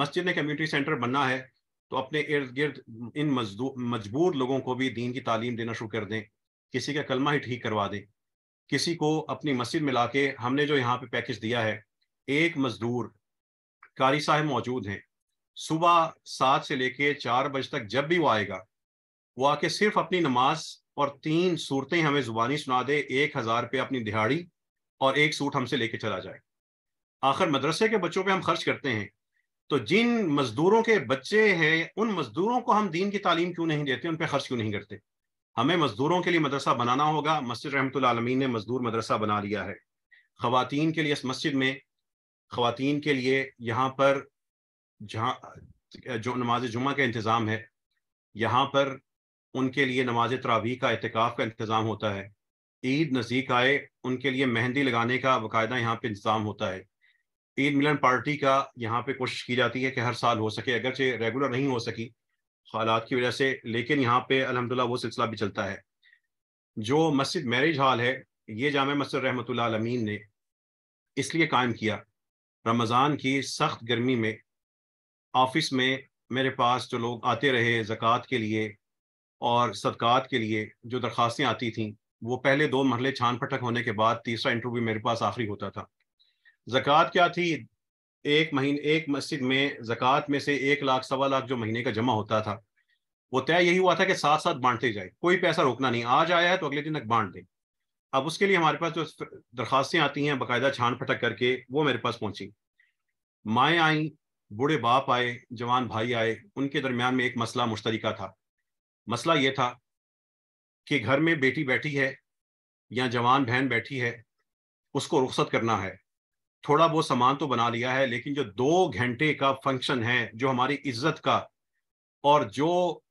मस्जिद में कम्युनिटी सेंटर बनना है तो अपने इर्द गिर्द इन मजबूर लोगों को भी दीन की तालीम देना शुरू कर दें किसी का कलमा ही ठीक करवा दें किसी को अपनी मस्जिद में ला के हमने जो यहाँ पे पैकेज दिया है एक मजदूर कारी साहब मौजूद हैं सुबह सात से लेके चार बजे तक जब भी वो आएगा वो आके सिर्फ अपनी नमाज और तीन सूरतें हमें जुबानी सुना दे एक हज़ार रुपये अपनी दिहाड़ी और एक सूट हमसे लेके चला जाए आखिर मदरसे के बच्चों पे हम खर्च करते हैं तो जिन मजदूरों के बच्चे हैं उन मजदूरों को हम दीन की तालीम क्यों नहीं देते उन पर खर्च क्यों नहीं करते हमें मजदूरों के लिए मदरसा बनाना होगा मस्जिद रहमत आलमीन ने मजदूर मदरसा बना लिया है ख़वातीन के लिए इस मस्जिद में ख़वातीन के लिए यहाँ पर जहाँ जो नमाज जुमा का इंतज़ाम है यहाँ पर उनके लिए नमाज तरावी का अहतिकाफ़ का इंतज़ाम होता है ईद नज़दीक आए उनके लिए मेहंदी लगाने का बाकायदा यहाँ पर इंतज़ाम होता है तीन मिलन पार्टी का यहाँ पे कोशिश की जाती है कि हर साल हो सके अगरचे रेगुलर नहीं हो सकी हालात की वजह से लेकिन यहाँ पे अलहमदिल्ला वो सिलसिला भी चलता है जो मस्जिद मैरिज हॉल है ये जाम मस्जिद रहमत आलमीन ने इसलिए कायम किया रमज़ान की सख्त गर्मी में ऑफिस में मेरे पास जो लोग आते रहे ज़क़़त के लिए और सदक़ात के लिए जो दरख्वास्तें आती थीं वो पहले दो मरले छान पटक होने के बाद तीसरा इंटरव्यू मेरे पास आखिरी होता था जक़ात क्या थी एक महीने एक मस्जिद में ज़क़़त में से एक लाख सवा लाख जो महीने का जमा होता था वो तय यही हुआ था कि साथ साथ बांटते जाए कोई पैसा रोकना नहीं आज आया है तो अगले दिन तक बांट दें अब उसके लिए हमारे पास जो दरखास्तें आती हैं बाकायदा छान फटक करके वो मेरे पास पहुंची माएँ आईं बूढ़े बाप आए जवान भाई आए उनके दरमियान में एक मसला मुश्तरका था मसला ये था कि घर में बेटी बैठी है या जवान बहन बैठी है उसको रुख्सत करना है थोड़ा बहुत सामान तो बना लिया है लेकिन जो दो घंटे का फंक्शन है जो हमारी इज्जत का और जो,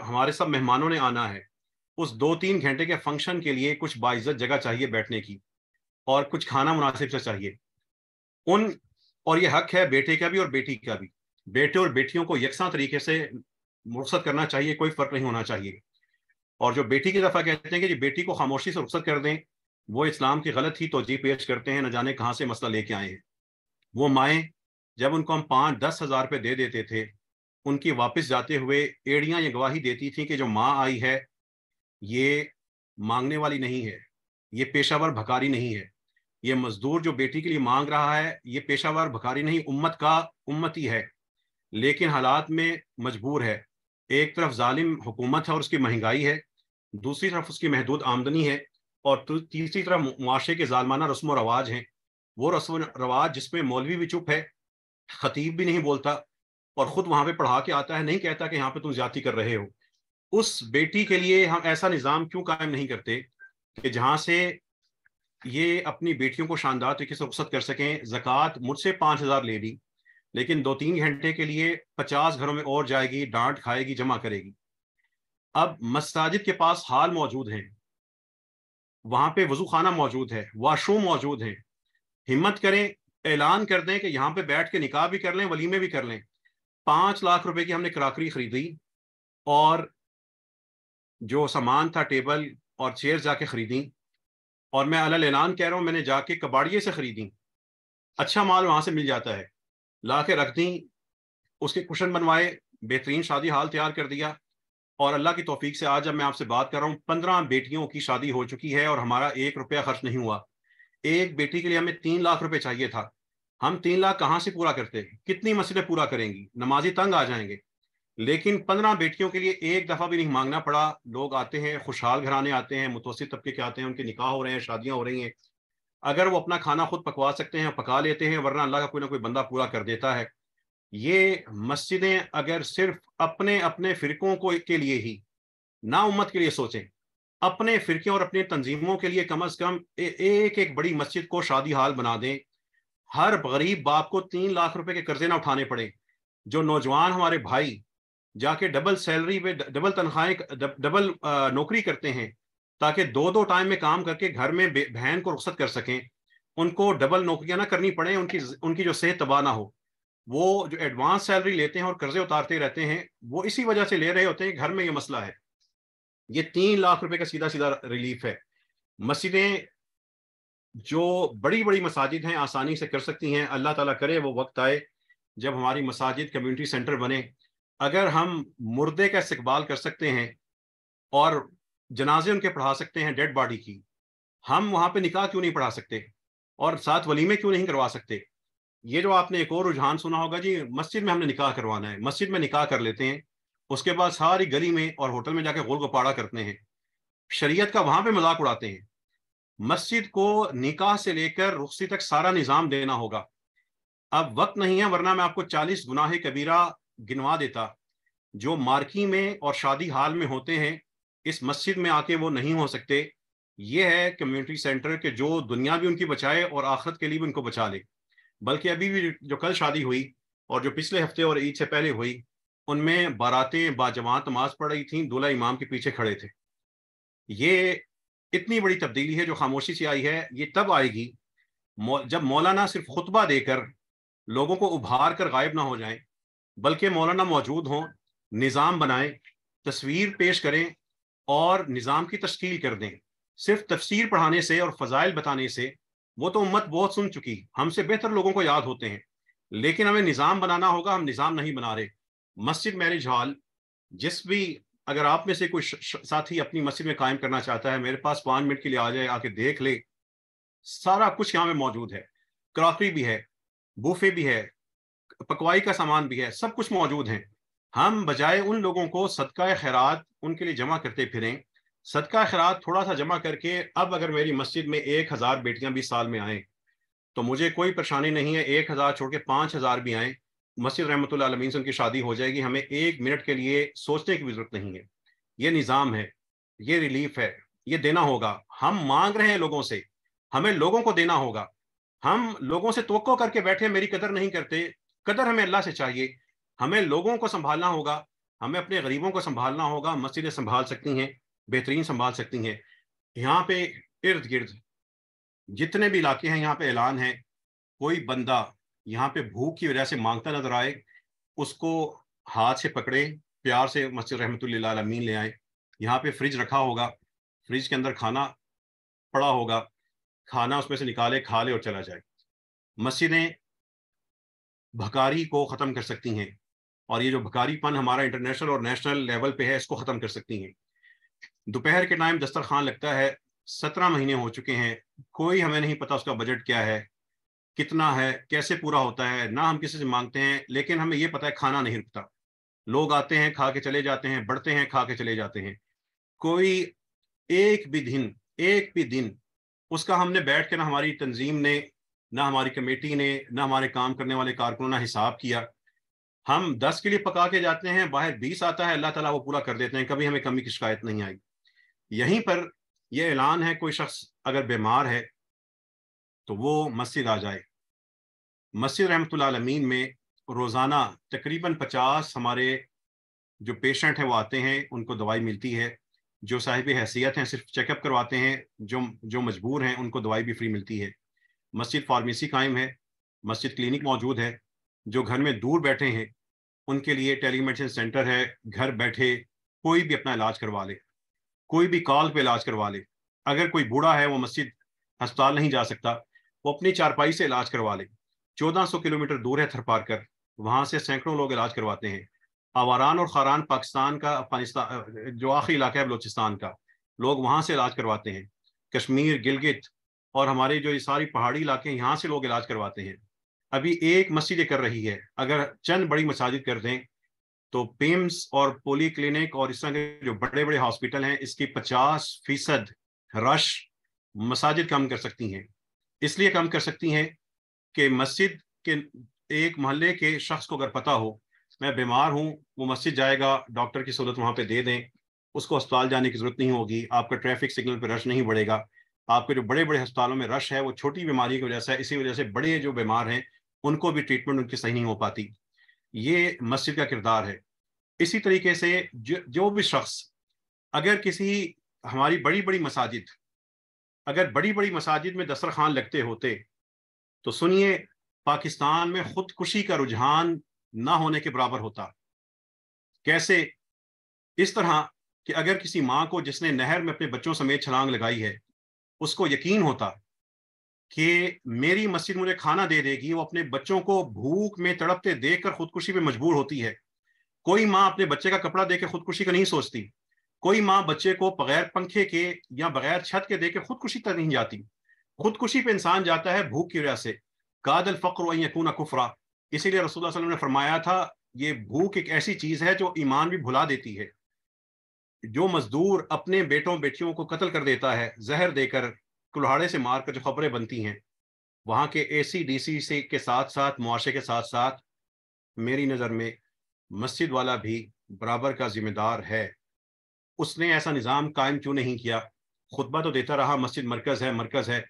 हमारे सब मेहमानों ने आना है उस दो तीन घंटे के फंक्शन के लिए कुछ बाइज्जत जगह चाहिए बैठने की और कुछ खाना मुनासिब से चाहिए उन और ये हक है बेटे का भी और बेटी का भी बेटे और बेटियों को यकसा तरीके से रुख्सत करना चाहिए कोई फर्क नहीं होना चाहिए और जो बेटी की दफ़ा कहते हैं कि जी बेटी को खामोशी से रुखसत कर दें वो इस्लाम की गलत ही तोजी पेश करते हैं न जाने कहाँ से मसला लेके आए हैं वो माएँ जब उनको हम पाँच दस हज़ार रुपये दे देते थे उनकी वापस जाते हुए एड़ियाँ ये गवाही देती थी कि जो माँ आई है ये मांगने वाली नहीं है ये पेशावर भकारी नहीं है ये मजदूर जो बेटी के लिए मांग रहा है ये पेशावर भकारी नहीं उम्मत का उम्मती है लेकिन हालात में मजबूर है एक तरफ जालिम हुकूमत है और उसकी महंगाई है दूसरी तरफ उसकी महदूद आमदनी है और तीसरी तरफ माशरे के जालमाना रस्म रवाज हैं वो रस्म रवाज जिसमें मौलवी भी चुप है खतीब भी नहीं बोलता और ख़ुद वहाँ पे पढ़ा के आता है नहीं कहता कि यहाँ पे तुम ज्यादा कर रहे हो उस बेटी के लिए हम ऐसा निज़ाम क्यों कायम नहीं करते कि जहाँ से ये अपनी बेटियों को शानदार तरीके से रुख्सत कर सकें जक़ात मुझसे पाँच हज़ार ले ली लेकिन दो तीन घंटे के लिए पचास घरों में और जाएगी डांट खाएगी जमा करेगी अब मस्ताजिद के पास हाल मौजूद हैं वहां पे वजू खाना मौजूद है वाशरूम मौजूद है हिम्मत करें ऐलान कर दें कि यहाँ पे बैठ के निकाह भी कर लें वलीमे भी कर लें पांच लाख रुपए की हमने क्राकरी खरीदी और जो सामान था टेबल और चेयर जाके खरीदी और मैं अल ऐलान कह रहा हूँ मैंने जाके कबाड़िए से खरीदी अच्छा माल वहां से मिल जाता है ला के रख दी उसके कुशन बनवाए बेहतरीन शादी हाल तैयार कर दिया और अल्लाह की तोफीक से आज जब मैं आपसे बात कर रहा हूँ पंद्रह बेटियों की शादी हो चुकी है और हमारा एक रुपया खर्च नहीं हुआ एक बेटी के लिए हमें तीन लाख रुपए चाहिए था हम तीन लाख कहाँ से पूरा करते कितनी मसले पूरा करेंगी नमाजी तंग आ जाएंगे लेकिन पंद्रह बेटियों के लिए एक दफ़ा भी नहीं मांगना पड़ा लोग आते हैं खुशहाल घराने आते हैं मुतवसत तबके के आते हैं उनके निकाह हो रहे हैं शादियाँ हो रही हैं अगर वो अपना खाना खुद पकवा सकते हैं पका लेते हैं वरना अल्लाह का कोई ना कोई बंदा पूरा कर देता है ये मस्जिदें अगर सिर्फ अपने अपने फिरकों को के लिए ही ना उम्मत के लिए सोचें अपने फिरके और अपने तंजीमों के लिए कम अज कम एक एक बड़ी मस्जिद को शादी हाल बना दें हर गरीब बाप को तीन लाख रुपए के कर्जे ना उठाने पड़े जो नौजवान हमारे भाई जाके डबल सैलरी पे डबल तनख्वाहें डबल नौकरी करते हैं ताकि दो दो टाइम में काम करके घर में बहन को रुख्सत कर सकें उनको डबल नौकरियां ना करनी पड़े उनकी उनकी जो सेहत तबाह ना हो वो जो एडवांस सैलरी लेते हैं और कर्जे उतारते रहते हैं वो इसी वजह से ले रहे होते हैं घर में ये मसला है ये तीन लाख रुपए का सीधा सीधा रिलीफ है मस्जिदें जो बड़ी बड़ी मसाजिद हैं आसानी से कर सकती हैं अल्लाह ताला करे वो वक्त आए जब हमारी मसाजिद कम्युनिटी सेंटर बने अगर हम मुर्दे का इस्तबाल कर सकते हैं और जनाजे उनके पढ़ा सकते हैं डेड बॉडी की हम वहाँ पर निकाह क्यों नहीं पढ़ा सकते और साथ वलीमे क्यों नहीं करवा सकते ये जो आपने एक और रुझान सुना होगा जी मस्जिद में हमने निकाह करवाना है मस्जिद में निकाह कर लेते हैं उसके बाद सारी गली में और होटल में जाके गोल गपाड़ा करते हैं शरीयत का वहां पे मजाक उड़ाते हैं मस्जिद को निकाह से लेकर रुखसी तक सारा निज़ाम देना होगा अब वक्त नहीं है वरना मैं आपको चालीस गुनाह कबीरा गिनवा देता जो मार्की में और शादी हाल में होते हैं इस मस्जिद में आके वो नहीं हो सकते ये है कम्युनिटी सेंटर के जो दुनिया भी उनकी बचाए और आखिरत के लिए भी उनको बचा ले बल्कि अभी भी जो कल शादी हुई और जो पिछले हफ्ते और ईद से पहले हुई उनमें बारातें बाजमात नमाज पढ़ रही थी दूल्हा इमाम के पीछे खड़े थे ये इतनी बड़ी तब्दीली है जो खामोशी से आई है ये तब आएगी जब मौलाना सिर्फ खुतबा देकर लोगों को उभार कर गायब ना हो जाए बल्कि मौलाना मौजूद हों निज़ाम बनाएं तस्वीर पेश करें और निज़ाम की तश्कील कर दें सिर्फ तफसीर पढ़ाने से और फ़जाइल बताने से वो तो उम्मत बहुत सुन चुकी हमसे बेहतर लोगों को याद होते हैं लेकिन हमें निज़ाम बनाना होगा हम निज़ाम नहीं बना रहे मस्जिद मैरिज हॉल जिस भी अगर आप में से कोई साथी अपनी मस्जिद में कायम करना चाहता है मेरे पास पाँच मिनट के लिए आ जाए आके देख ले सारा कुछ यहाँ पे मौजूद है क्रॉकरी भी है बूफे भी है पकवाई का सामान भी है सब कुछ मौजूद है हम बजाय उन लोगों को सदका खैरात उनके लिए जमा करते फिरें सदका खरात थोड़ा सा जमा करके अब अगर मेरी मस्जिद में एक हज़ार बेटियाँ भी साल में आएँ तो मुझे कोई परेशानी नहीं है एक हज़ार छोड़ के पाँच हज़ार भी आएँ मस्जिद रहमत आलमीन से उनकी शादी हो जाएगी हमें एक मिनट के लिए सोचने की भी ज़रूरत नहीं है ये निज़ाम है ये रिलीफ है ये देना होगा हम मांग रहे हैं लोगों से हमें लोगों को देना होगा हम लोगों से तो करके बैठे मेरी कदर नहीं करते कदर हमें अल्लाह से चाहिए हमें लोगों को संभालना होगा हमें अपने गरीबों को संभालना होगा मस्जिदें संभाल सकती हैं बेहतरीन संभाल सकती हैं यहाँ पे इर्द गिर्द जितने भी इलाके हैं यहाँ पे ऐलान है कोई बंदा यहाँ पे भूख की वजह से मांगता नजर आए उसको हाथ से पकड़े प्यार से मस्जिद रहमत आलमीन ले आए यहाँ पे फ्रिज रखा होगा फ्रिज के अंदर खाना पड़ा होगा खाना उसमें से निकाले खा ले और चला जाए मस्जिदें भकारी को ख़त्म कर सकती हैं और ये जो भकारीपन हमारा इंटरनेशनल और नेशनल लेवल पे है इसको ख़त्म कर सकती हैं दोपहर के टाइम दस्तरखान लगता है सत्रह महीने हो चुके हैं कोई हमें नहीं पता उसका बजट क्या है कितना है कैसे पूरा होता है ना हम किसी से मांगते हैं लेकिन हमें ये पता है खाना नहीं रुकता लोग आते हैं खा के चले जाते हैं बढ़ते हैं खा के चले जाते हैं कोई एक भी दिन एक भी दिन उसका हमने बैठ के ना हमारी तंजीम ने ना हमारी कमेटी ने ना हमारे काम करने वाले कारकुनों ने हिसाब किया हम दस के लिए पका के जाते हैं बाहर बीस आता है अल्लाह ताला वो पूरा कर देते हैं कभी हमें कमी की शिकायत नहीं आई यहीं पर यह ऐलान है कोई शख्स अगर बीमार है तो वो मस्जिद आ जाए मस्जिद रहमतमीन में रोज़ाना तकरीबन पचास हमारे जो पेशेंट हैं वो आते हैं उनको दवाई मिलती है जो साहिब हैसियत हैं सिर्फ चेकअप करवाते हैं जो जो मजबूर हैं उनको दवाई भी फ्री मिलती है मस्जिद फार्मेसी कायम है मस्जिद क्लिनिक मौजूद है जो घर में दूर बैठे हैं उनके लिए टेली मेडिसिन सेंटर है घर बैठे कोई भी अपना इलाज करवा ले कोई भी कॉल पे इलाज करवा ले अगर कोई बूढ़ा है वो मस्जिद अस्पताल नहीं जा सकता वो अपनी चारपाई से इलाज करवा ले सौ किलोमीटर दूर है थरपार कर वहां से सैकड़ों लोग इलाज करवाते हैं आवारान और खारान पाकिस्तान का अफगानिस्तान जो आखिरी इलाका है बलोचिस्तान का लोग वहां से इलाज करवाते हैं कश्मीर गिलगित और हमारे जो ये सारी पहाड़ी इलाके हैं यहाँ से लोग इलाज करवाते हैं अभी एक मस्जिद कर रही है अगर चंद बड़ी मसाजिद कर दें तो पिम्स और पोली क्लिनिक और इस तरह के जो बड़े बड़े हॉस्पिटल हैं इसकी 50 फीसद रश मसाजिद कम कर सकती हैं इसलिए कम कर सकती हैं कि मस्जिद के एक मोहल्ले के शख्स को अगर पता हो मैं बीमार हूँ वो मस्जिद जाएगा डॉक्टर की सहूलत वहाँ पे दे दें उसको अस्पताल जाने की जरूरत नहीं होगी आपका ट्रैफिक सिग्नल पर रश नहीं बढ़ेगा आपके जो बड़े बड़े अस्पतालों में रश है वो छोटी बीमारी की वजह से इसी वजह से बड़े जो बीमार हैं उनको भी ट्रीटमेंट उनकी सही नहीं हो पाती ये मस्जिद का किरदार है इसी तरीके से जो, जो भी शख्स अगर किसी हमारी बड़ी बड़ी मसाजिद अगर बड़ी बड़ी मसाजिद में दस्तरखान लगते होते तो सुनिए पाकिस्तान में खुदकुशी का रुझान ना होने के बराबर होता कैसे इस तरह कि अगर किसी माँ को जिसने नहर में अपने बच्चों समेत छलांग लगाई है उसको यकीन होता कि मेरी मस्जिद मुझे खाना दे देगी वो अपने बच्चों को भूख में तड़पते देख कर खुदकुशी पे मजबूर होती है कोई माँ अपने बच्चे का कपड़ा देकर खुदकुशी का नहीं सोचती कोई माँ बच्चे को बगैर पंखे के या बगैर छत के देकर खुदकुशी तक नहीं जाती खुदकुशी पे इंसान जाता है भूख की वजह से कादल फ़क्र यकून कुफरा इसीलिए रसूल वसल्लम ने फरमाया था ये भूख एक ऐसी चीज़ है जो ईमान भी भुला देती है जो मजदूर अपने बेटों बेटियों को कत्ल कर देता है जहर देकर कुल्हाड़े से मारकर जो खबरें बनती हैं वहाँ के ए सी डी सी से के साथ साथ मुआशे के साथ साथ मेरी नज़र में मस्जिद वाला भी बराबर का जिम्मेदार है उसने ऐसा निज़ाम कायम क्यों नहीं किया खुतबा तो देता रहा मस्जिद मरकज़ है मरकज़ है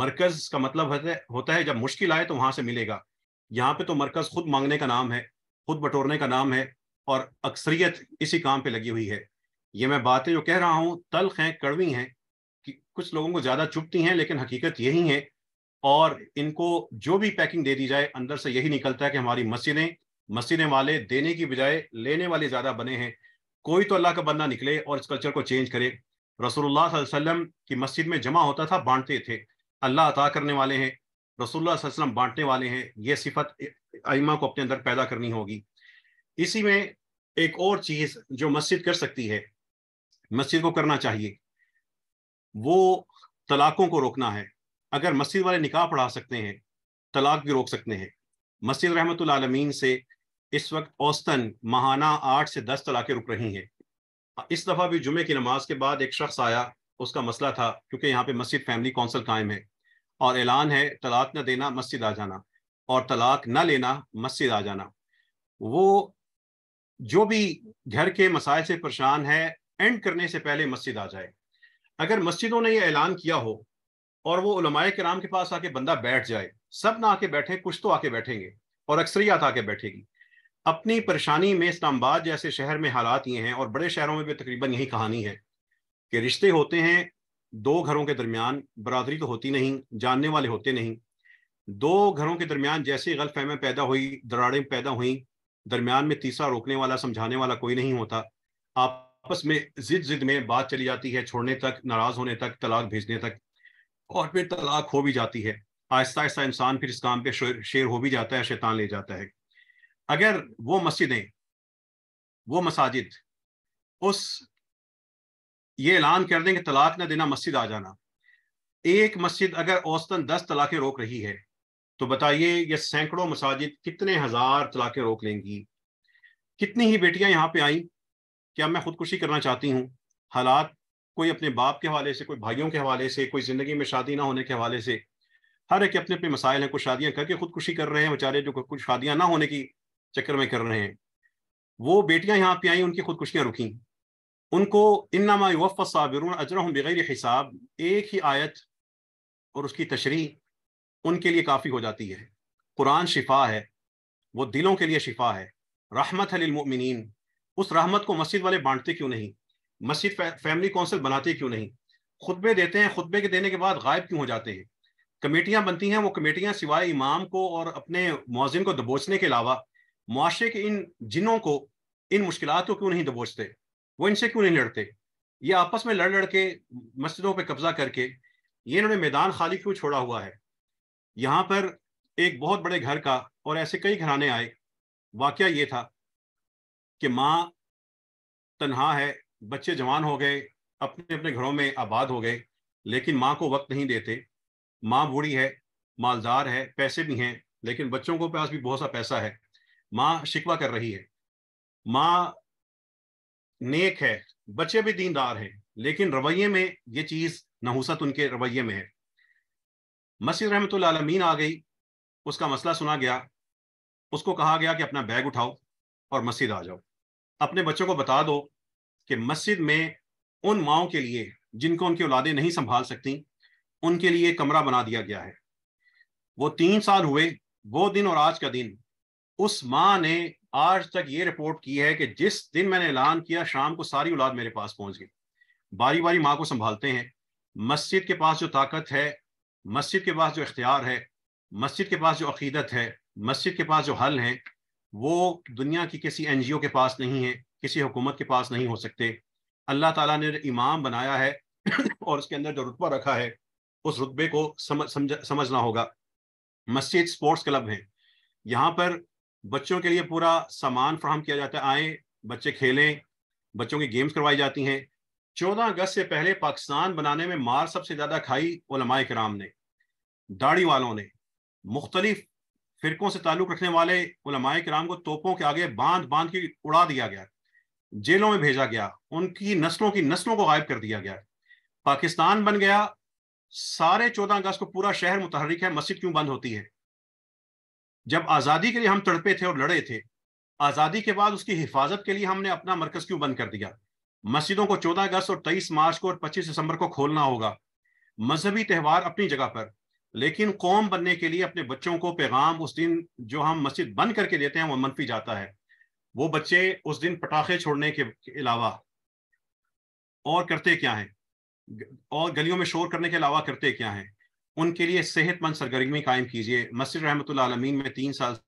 मरकज़ का मतलब होता है जब मुश्किल आए तो वहाँ से मिलेगा यहाँ पे तो मरकज़ खुद मांगने का नाम है खुद बटोरने का नाम है और अक्सरियत इसी काम पे लगी हुई है ये मैं बातें जो कह रहा हूँ तलख हैं कड़वी हैं कुछ लोगों को ज़्यादा चुपती हैं लेकिन हकीकत यही है और इनको जो भी पैकिंग दे दी जाए अंदर से यही निकलता है कि हमारी मस्जिदें मस्जिदें वाले देने की बजाय लेने वाले ज़्यादा बने हैं कोई तो अल्लाह का बंदा निकले और इस कल्चर को चेंज करे रसोल्ला वसलम की मस्जिद में जमा होता था बांटते थे अल्लाह अता करने वाले हैं रसोल्लाम बांटने वाले हैं ये सिफत आइमा को अपने अंदर पैदा करनी होगी इसी में एक और चीज़ जो मस्जिद कर सकती है मस्जिद को करना चाहिए वो तलाकों को रोकना है अगर मस्जिद वाले निकाह पढ़ा सकते हैं तलाक भी रोक सकते हैं मस्जिद रहमत आलमीन से इस वक्त औस्तन महाना आठ से दस तलाक़ें रुक रही हैं इस दफ़ा भी जुमे की नमाज के बाद एक शख्स आया उसका मसला था क्योंकि यहाँ पे मस्जिद फैमिली कौंसिल कायम है और ऐलान है तलाक न देना मस्जिद आ जाना और तलाक न लेना मस्जिद आ जाना वो जो भी घर के मसाइल से परेशान है एंड करने से पहले मस्जिद आ जाए अगर मस्जिदों ने यह ऐलान किया हो और वो उलमाए कराम के पास आके बंदा बैठ जाए सब ना आके बैठे कुछ तो आके बैठेंगे और अक्सरियात आके बैठेगी अपनी परेशानी में इस्लामाबाद जैसे शहर में हालात ये हैं और बड़े शहरों में भी तकरीबन यही कहानी है कि रिश्ते होते हैं दो घरों के दरमियान बरदरी तो होती नहीं जानने वाले होते नहीं दो घरों के दरमियान जैसे गलतफहमें पैदा हुई दराड़ें पैदा हुई दरमियान में तीसरा रोकने वाला समझाने वाला कोई नहीं होता आप आपस में जिद जिद में बात चली जाती है छोड़ने तक नाराज होने तक तलाक भेजने तक और फिर तलाक हो भी जाती है आहिस्ता आहिस्ता इंसान फिर इस काम पे शेर हो भी जाता है शैतान ले जाता है अगर वो मस्जिदें वो मसाजिद उस ये ऐलान कर दें कि तलाक ना देना मस्जिद आ जाना एक मस्जिद अगर औसतन दस तलाकें रोक रही है तो बताइए ये सैकड़ों मसाजिद कितने हजार तलाकें रोक लेंगी कितनी ही बेटियां यहाँ पे आई क्या मैं खुदकुशी करना चाहती हूँ हालात कोई अपने बाप के हवाले से कोई भाइयों के हवाले से कोई ज़िंदगी में शादी ना होने के हवाले से हर एक अपने अपने मसाइल हैं कुछ शादियाँ करके खुदकुशी कर रहे हैं बेचारे जो कुछ शादियाँ ना होने की चक्कर में कर रहे हैं वो बेटियाँ यहाँ पे आई उनकी खुदकुशियाँ रुकी उनको इन्नामा युवफ़ अजर अजरहम बगैर हिसाब एक ही आयत और उसकी तशरी उनके लिए काफ़ी हो जाती है कुरान शिफा है वो दिलों के लिए शिफा है रहमत है उस रहमत को मस्जिद वाले बांटते क्यों नहीं मस्जिद फैमिली काउंसिल बनाते क्यों नहीं खुतबे देते हैं खुतबे के देने के बाद गायब क्यों हो जाते हैं कमेटियां बनती हैं वो कमेटियां सिवाय इमाम को और अपने मौजिन को दबोचने के अलावा मुआशे के इन जिनों को इन मुश्किल को क्यों नहीं दबोचते वो इनसे क्यों नहीं लड़ते ये आपस में लड़ लड़ के मस्जिदों पर कब्जा करके ये इन्होंने मैदान खाली क्यों छोड़ा हुआ है यहाँ पर एक बहुत बड़े घर का और ऐसे कई घराने आए वाक़ ये था कि माँ तनहा है बच्चे जवान हो गए अपने अपने घरों में आबाद हो गए लेकिन माँ को वक्त नहीं देते माँ बूढ़ी है मालदार है पैसे भी हैं लेकिन बच्चों को पास भी बहुत सा पैसा है माँ शिकवा कर रही है माँ नेक है बच्चे भी दीनदार हैं लेकिन रवैये में ये चीज़ नहुसत उनके रवैये में है मसीद रहमत आलमीन आ गई उसका मसला सुना गया उसको कहा गया कि अपना बैग उठाओ और मस्जिद आ जाओ अपने बच्चों को बता दो कि मस्जिद में उन माओ के लिए जिनको उनकी औलादें नहीं संभाल सकती उनके लिए कमरा बना दिया गया है वो तीन साल हुए वो दिन और आज का दिन उस माँ ने आज तक ये रिपोर्ट की है कि जिस दिन मैंने ऐलान किया शाम को सारी औलाद मेरे पास पहुंच गई बारी बारी माँ को संभालते हैं मस्जिद के पास जो ताकत है मस्जिद के पास जो इख्तियार है मस्जिद के पास जो अकीदत है मस्जिद के पास जो हल हैं वो दुनिया की किसी ओ के पास नहीं है किसी हुकूमत के पास नहीं हो सकते अल्लाह ताला ने इमाम बनाया है और उसके अंदर जो रुतबा रखा है उस रुतबे को समझ समझ समझना होगा मस्जिद स्पोर्ट्स क्लब हैं यहाँ पर बच्चों के लिए पूरा सामान फ्राहम किया जाता है आए बच्चे खेलें बच्चों की गेम्स करवाई जाती हैं चौदह अगस्त से पहले पाकिस्तान बनाने में मार सबसे ज़्यादा खाई कराम ने दाढ़ी वालों ने मुख्तलिफ फिरकों से ताल्लुक रखने वाले उलमाए कराम को तोपों के आगे बांध बांध के उड़ा दिया गया जेलों में भेजा गया उनकी नस्लों की नस्लों को गायब कर दिया गया पाकिस्तान बन गया सारे चौदह अगस्त को पूरा शहर मुतहरिक है मस्जिद क्यों बंद होती है जब आज़ादी के लिए हम तड़पे थे और लड़े थे आज़ादी के बाद उसकी हिफाजत के लिए हमने अपना मरकज क्यों बंद कर दिया मस्जिदों को चौदह अगस्त और तेईस मार्च को और पच्चीस दिसंबर को खोलना होगा मजहबी त्यौहार अपनी जगह पर लेकिन कौम बनने के लिए अपने बच्चों को पैगाम उस दिन जो हम मस्जिद बंद करके देते हैं वो मनफी जाता है वो बच्चे उस दिन पटाखे छोड़ने के अलावा और करते क्या हैं और गलियों में शोर करने के अलावा करते क्या हैं उनके लिए सेहतमंद सरगर्मी कायम कीजिए मस्जिद रहमत आलमीन में तीन साल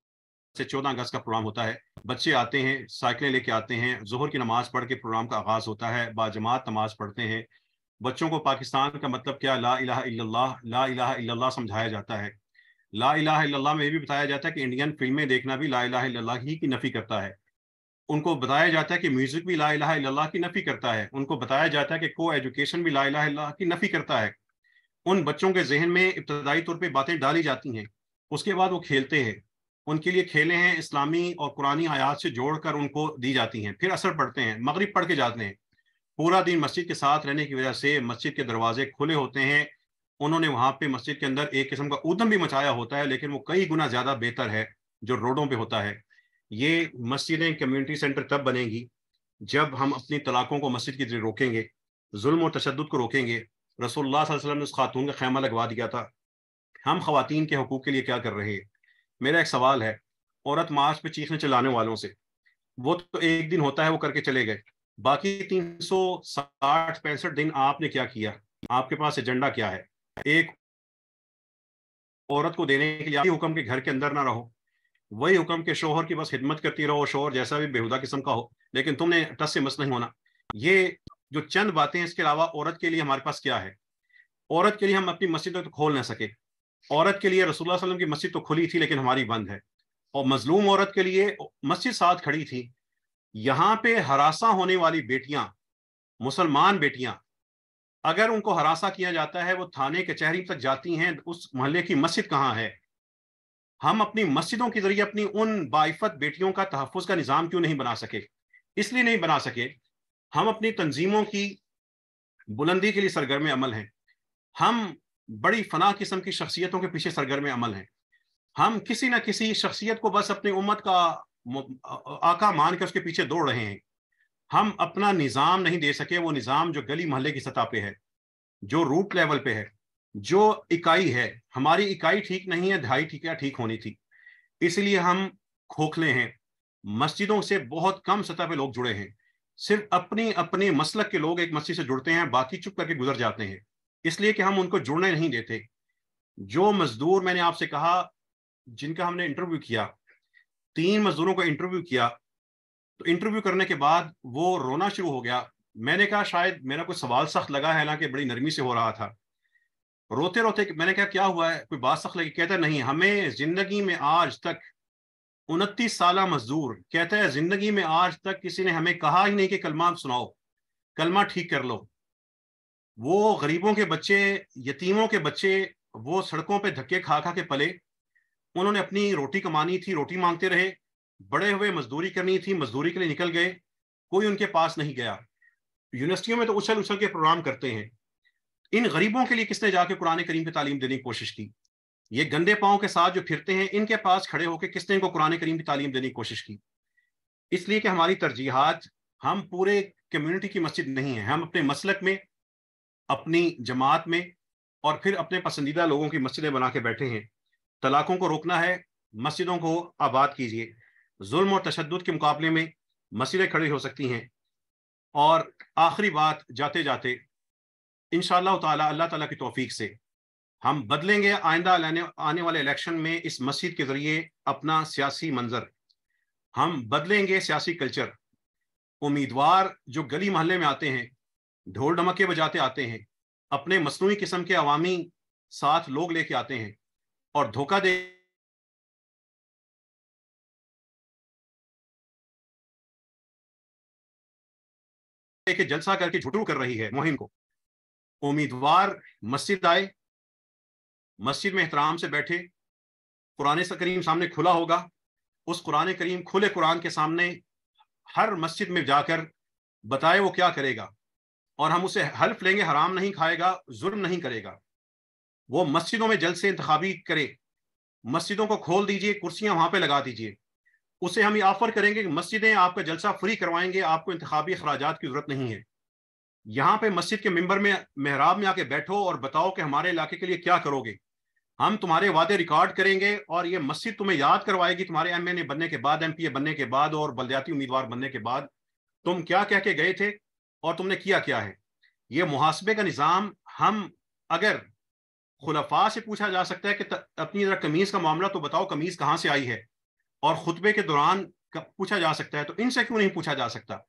से चौदह अगस्त का प्रोग्राम होता है बच्चे आते हैं साइकिलें लेके आते हैं जोहर की नमाज पढ़ के प्रोग्राम का आगाज होता है बाजमात नमाज पढ़ते हैं बच्चों को पाकिस्तान का मतलब क्या ला इलाहा इल्लल्लाह ला इलाहा इल्लल्लाह समझाया जाता है ला इलाहा इल्लल्लाह में भी बताया जाता है कि इंडियन फिल्में देखना भी ला इलाहा इल्लल्लाह ही की नफ़ी करता है उनको बताया जाता है कि म्यूज़िक भी ला इलाहा इल्लल्लाह की नफ़ी करता है उनको बताया जाता है कि को एजुकेशन भी ला इलाहा इल्लल्लाह की नफ़ी करता है उन बच्चों के जहन में इब्तदाई तौर पर बातें डाली जाती हैं उसके बाद वो खेलते हैं उनके लिए खेले हैं इस्लामी और पुरानी आयात से जोड़कर उनको दी जाती हैं फिर असर पड़ते हैं मगरब पढ़ के जाते हैं पूरा दिन मस्जिद के साथ रहने की वजह से मस्जिद के दरवाजे खुले होते हैं उन्होंने वहां पे मस्जिद के अंदर एक किस्म का उदम भी मचाया होता है लेकिन वो कई गुना ज्यादा बेहतर है जो रोडों पे होता है ये मस्जिदें कम्युनिटी सेंटर तब बनेंगी जब हम अपनी तलाकों को मस्जिद की रोकेंगे जुल्म और तशद को रोकेंगे रसोल्ला वसलम ने उस खातून का खैमा लगवा दिया था हम खातन के हकूक़ के लिए क्या कर रहे हैं मेरा एक सवाल है औरत मार्च पे चीखने चलाने वालों से वो तो एक दिन होता है वो करके चले गए बाकी तीन सौ साठ पैंसठ दिन आपने क्या किया आपके पास एजेंडा क्या है एक औरत को देने के लिए हुक्म के घर के अंदर ना रहो वही हुक्म के शोहर की बस खिदमत करती रहो शोहर जैसा भी बेहुदा किस्म का हो लेकिन तुमने टस से मस नहीं होना ये जो चंद बातें इसके अलावा औरत के लिए हमारे पास क्या है औरत के लिए हम अपनी मस्जिद तो खोल ना सके औरत के लिए रसुल्ला की मस्जिद तो खुली थी लेकिन हमारी बंद है और मजलूम औरत के लिए मस्जिद साथ खड़ी थी यहां पे हरासा होने वाली बेटियां मुसलमान बेटियां अगर उनको हरासा किया जाता है वो थाने कचहरी तक जाती हैं उस मोहल्ले की मस्जिद कहाँ है हम अपनी मस्जिदों के जरिए अपनी उन बाइफत बेटियों का तहफ़ का निज़ाम क्यों नहीं बना सके इसलिए नहीं बना सके हम अपनी तंजीमों की बुलंदी के लिए सरगर्म अमल हैं हम बड़ी फना किस्म की शख्सियतों के पीछे सरगर्म अमल हैं हम किसी न किसी शख्सियत को बस अपनी उम्मत का आका मान के उसके पीछे दौड़ रहे हैं हम अपना निज़ाम नहीं दे सके वो निज़ाम जो गली मोहल्ले की सतह पे है जो रूट लेवल पे है जो इकाई है हमारी इकाई ठीक नहीं है ढाई ठीक ठीक होनी थी इसलिए हम खोखले हैं मस्जिदों से बहुत कम सतह पे लोग जुड़े हैं सिर्फ अपने अपने मसलक के लोग एक मस्जिद से जुड़ते हैं बाकी चुप करके गुजर जाते हैं इसलिए कि हम उनको जुड़ने नहीं देते जो मजदूर मैंने आपसे कहा जिनका हमने इंटरव्यू किया तीन मजदूरों को इंटरव्यू किया तो इंटरव्यू करने के बाद वो रोना शुरू हो गया मैंने कहा शायद मेरा कोई सवाल सख्त लगा है हालांकि बड़ी नरमी से हो रहा था रोते रोते मैंने कहा क्या हुआ है कोई बात सख्त लगी कहता नहीं हमें जिंदगी में आज तक उनतीस साल मजदूर कहता है जिंदगी में आज तक किसी ने हमें कहा ही नहीं कि कलमा सुनाओ कलमा ठीक कर लो वो गरीबों के बच्चे यतीमों के बच्चे वो सड़कों पे धक्के खा खा के पले उन्होंने अपनी रोटी कमानी थी रोटी मांगते रहे बड़े हुए मजदूरी करनी थी मजदूरी के लिए निकल गए कोई उनके पास नहीं गया यूनिवर्सिटियों में तो उछल उछल के प्रोग्राम करते हैं इन गरीबों के लिए किसने जाके कुरान करीम की तालीम देने की कोशिश की ये गंदे पाओ के साथ जो फिरते हैं इनके पास खड़े होकर किसने इनको कुरान करीम की तालीम देने की कोशिश की इसलिए कि हमारी तरजीहत हम पूरे कम्युनिटी की मस्जिद नहीं है हम अपने मसलक में अपनी जमात में और फिर अपने पसंदीदा लोगों की मस्जिदें बना के बैठे हैं तलाकों को रोकना है मस्जिदों को आबाद कीजिए जुल्म और तशद के मुकाबले में मस्जिदें खड़ी हो सकती हैं और आखिरी बात जाते जाते इन ताला अल्लाह ताला की तोफ़ी से हम बदलेंगे आइंदा आने वाले इलेक्शन में इस मस्जिद के ज़रिए अपना सियासी मंजर हम बदलेंगे सियासी कल्चर उम्मीदवार जो गली मोहल्ले में आते हैं ढोल ढमके बजाते आते हैं अपने मसनू किस्म के अवामी साथ लोग लेके आते हैं और धोखा दे के जलसा करके झुटरू कर रही है मुहिम को उम्मीदवार मस्जिद आए मस्जिद में एहतराम से बैठे कुरान करीम सामने खुला होगा उस कुरान करीम खुले कुरान के सामने हर मस्जिद में जाकर बताए वो क्या करेगा और हम उसे हल्फ लेंगे हराम नहीं खाएगा जुर्म नहीं करेगा वो मस्जिदों में जल से इंतबी करे मस्जिदों को खोल दीजिए कुर्सियां वहां पे लगा दीजिए उसे हम ये ऑफर करेंगे कि मस्जिदें आपका जलसा फ्री करवाएंगे आपको इंतबी अखराज की जरूरत नहीं है यहाँ पे मस्जिद के मेम्बर में महराब में आके बैठो और बताओ कि हमारे इलाके के लिए क्या करोगे हम तुम्हारे वादे रिकॉर्ड करेंगे और ये मस्जिद तुम्हें याद करवाएगी तुम्हारे एम एन ए बनने के बाद एम पी ए बनने के बाद और बलदयाती उम्मीदवार बनने के बाद तुम क्या कह के गए थे और तुमने किया क्या है ये मुहासबे का निज़ाम हम अगर खुलफा से पूछा जा सकता है कि अपनी जरा कमीज का मामला तो बताओ कमीज कहाँ से आई है और खुतबे के दौरान पूछा जा सकता है तो इनसे क्यों नहीं पूछा जा सकता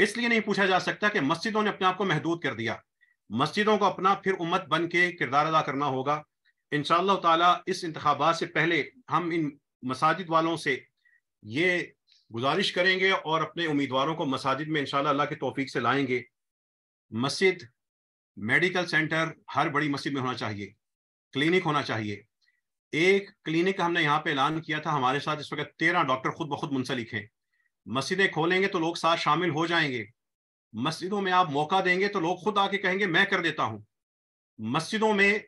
इसलिए नहीं पूछा जा सकता कि मस्जिदों ने अपने आप को महदूद कर दिया मस्जिदों को अपना फिर उम्मत बन के किरदार अदा करना होगा इन ताला इस इंतबात से पहले हम इन मसाजिद वालों से ये गुजारिश करेंगे और अपने उम्मीदवारों को मसाजिद में इनशाला के तोफीक से लाएंगे मस्जिद मेडिकल सेंटर हर बड़ी मस्जिद में होना चाहिए क्लिनिक होना चाहिए एक क्लिनिक का हमने यहाँ पे ऐलान किया था हमारे साथ इस वक्त तेरह डॉक्टर खुद ब खुद मुंसलिक हैं मस्जिदें खोलेंगे तो लोग साथ शामिल हो जाएंगे मस्जिदों में आप मौका देंगे तो लोग खुद आके कहेंगे मैं कर देता हूँ मस्जिदों में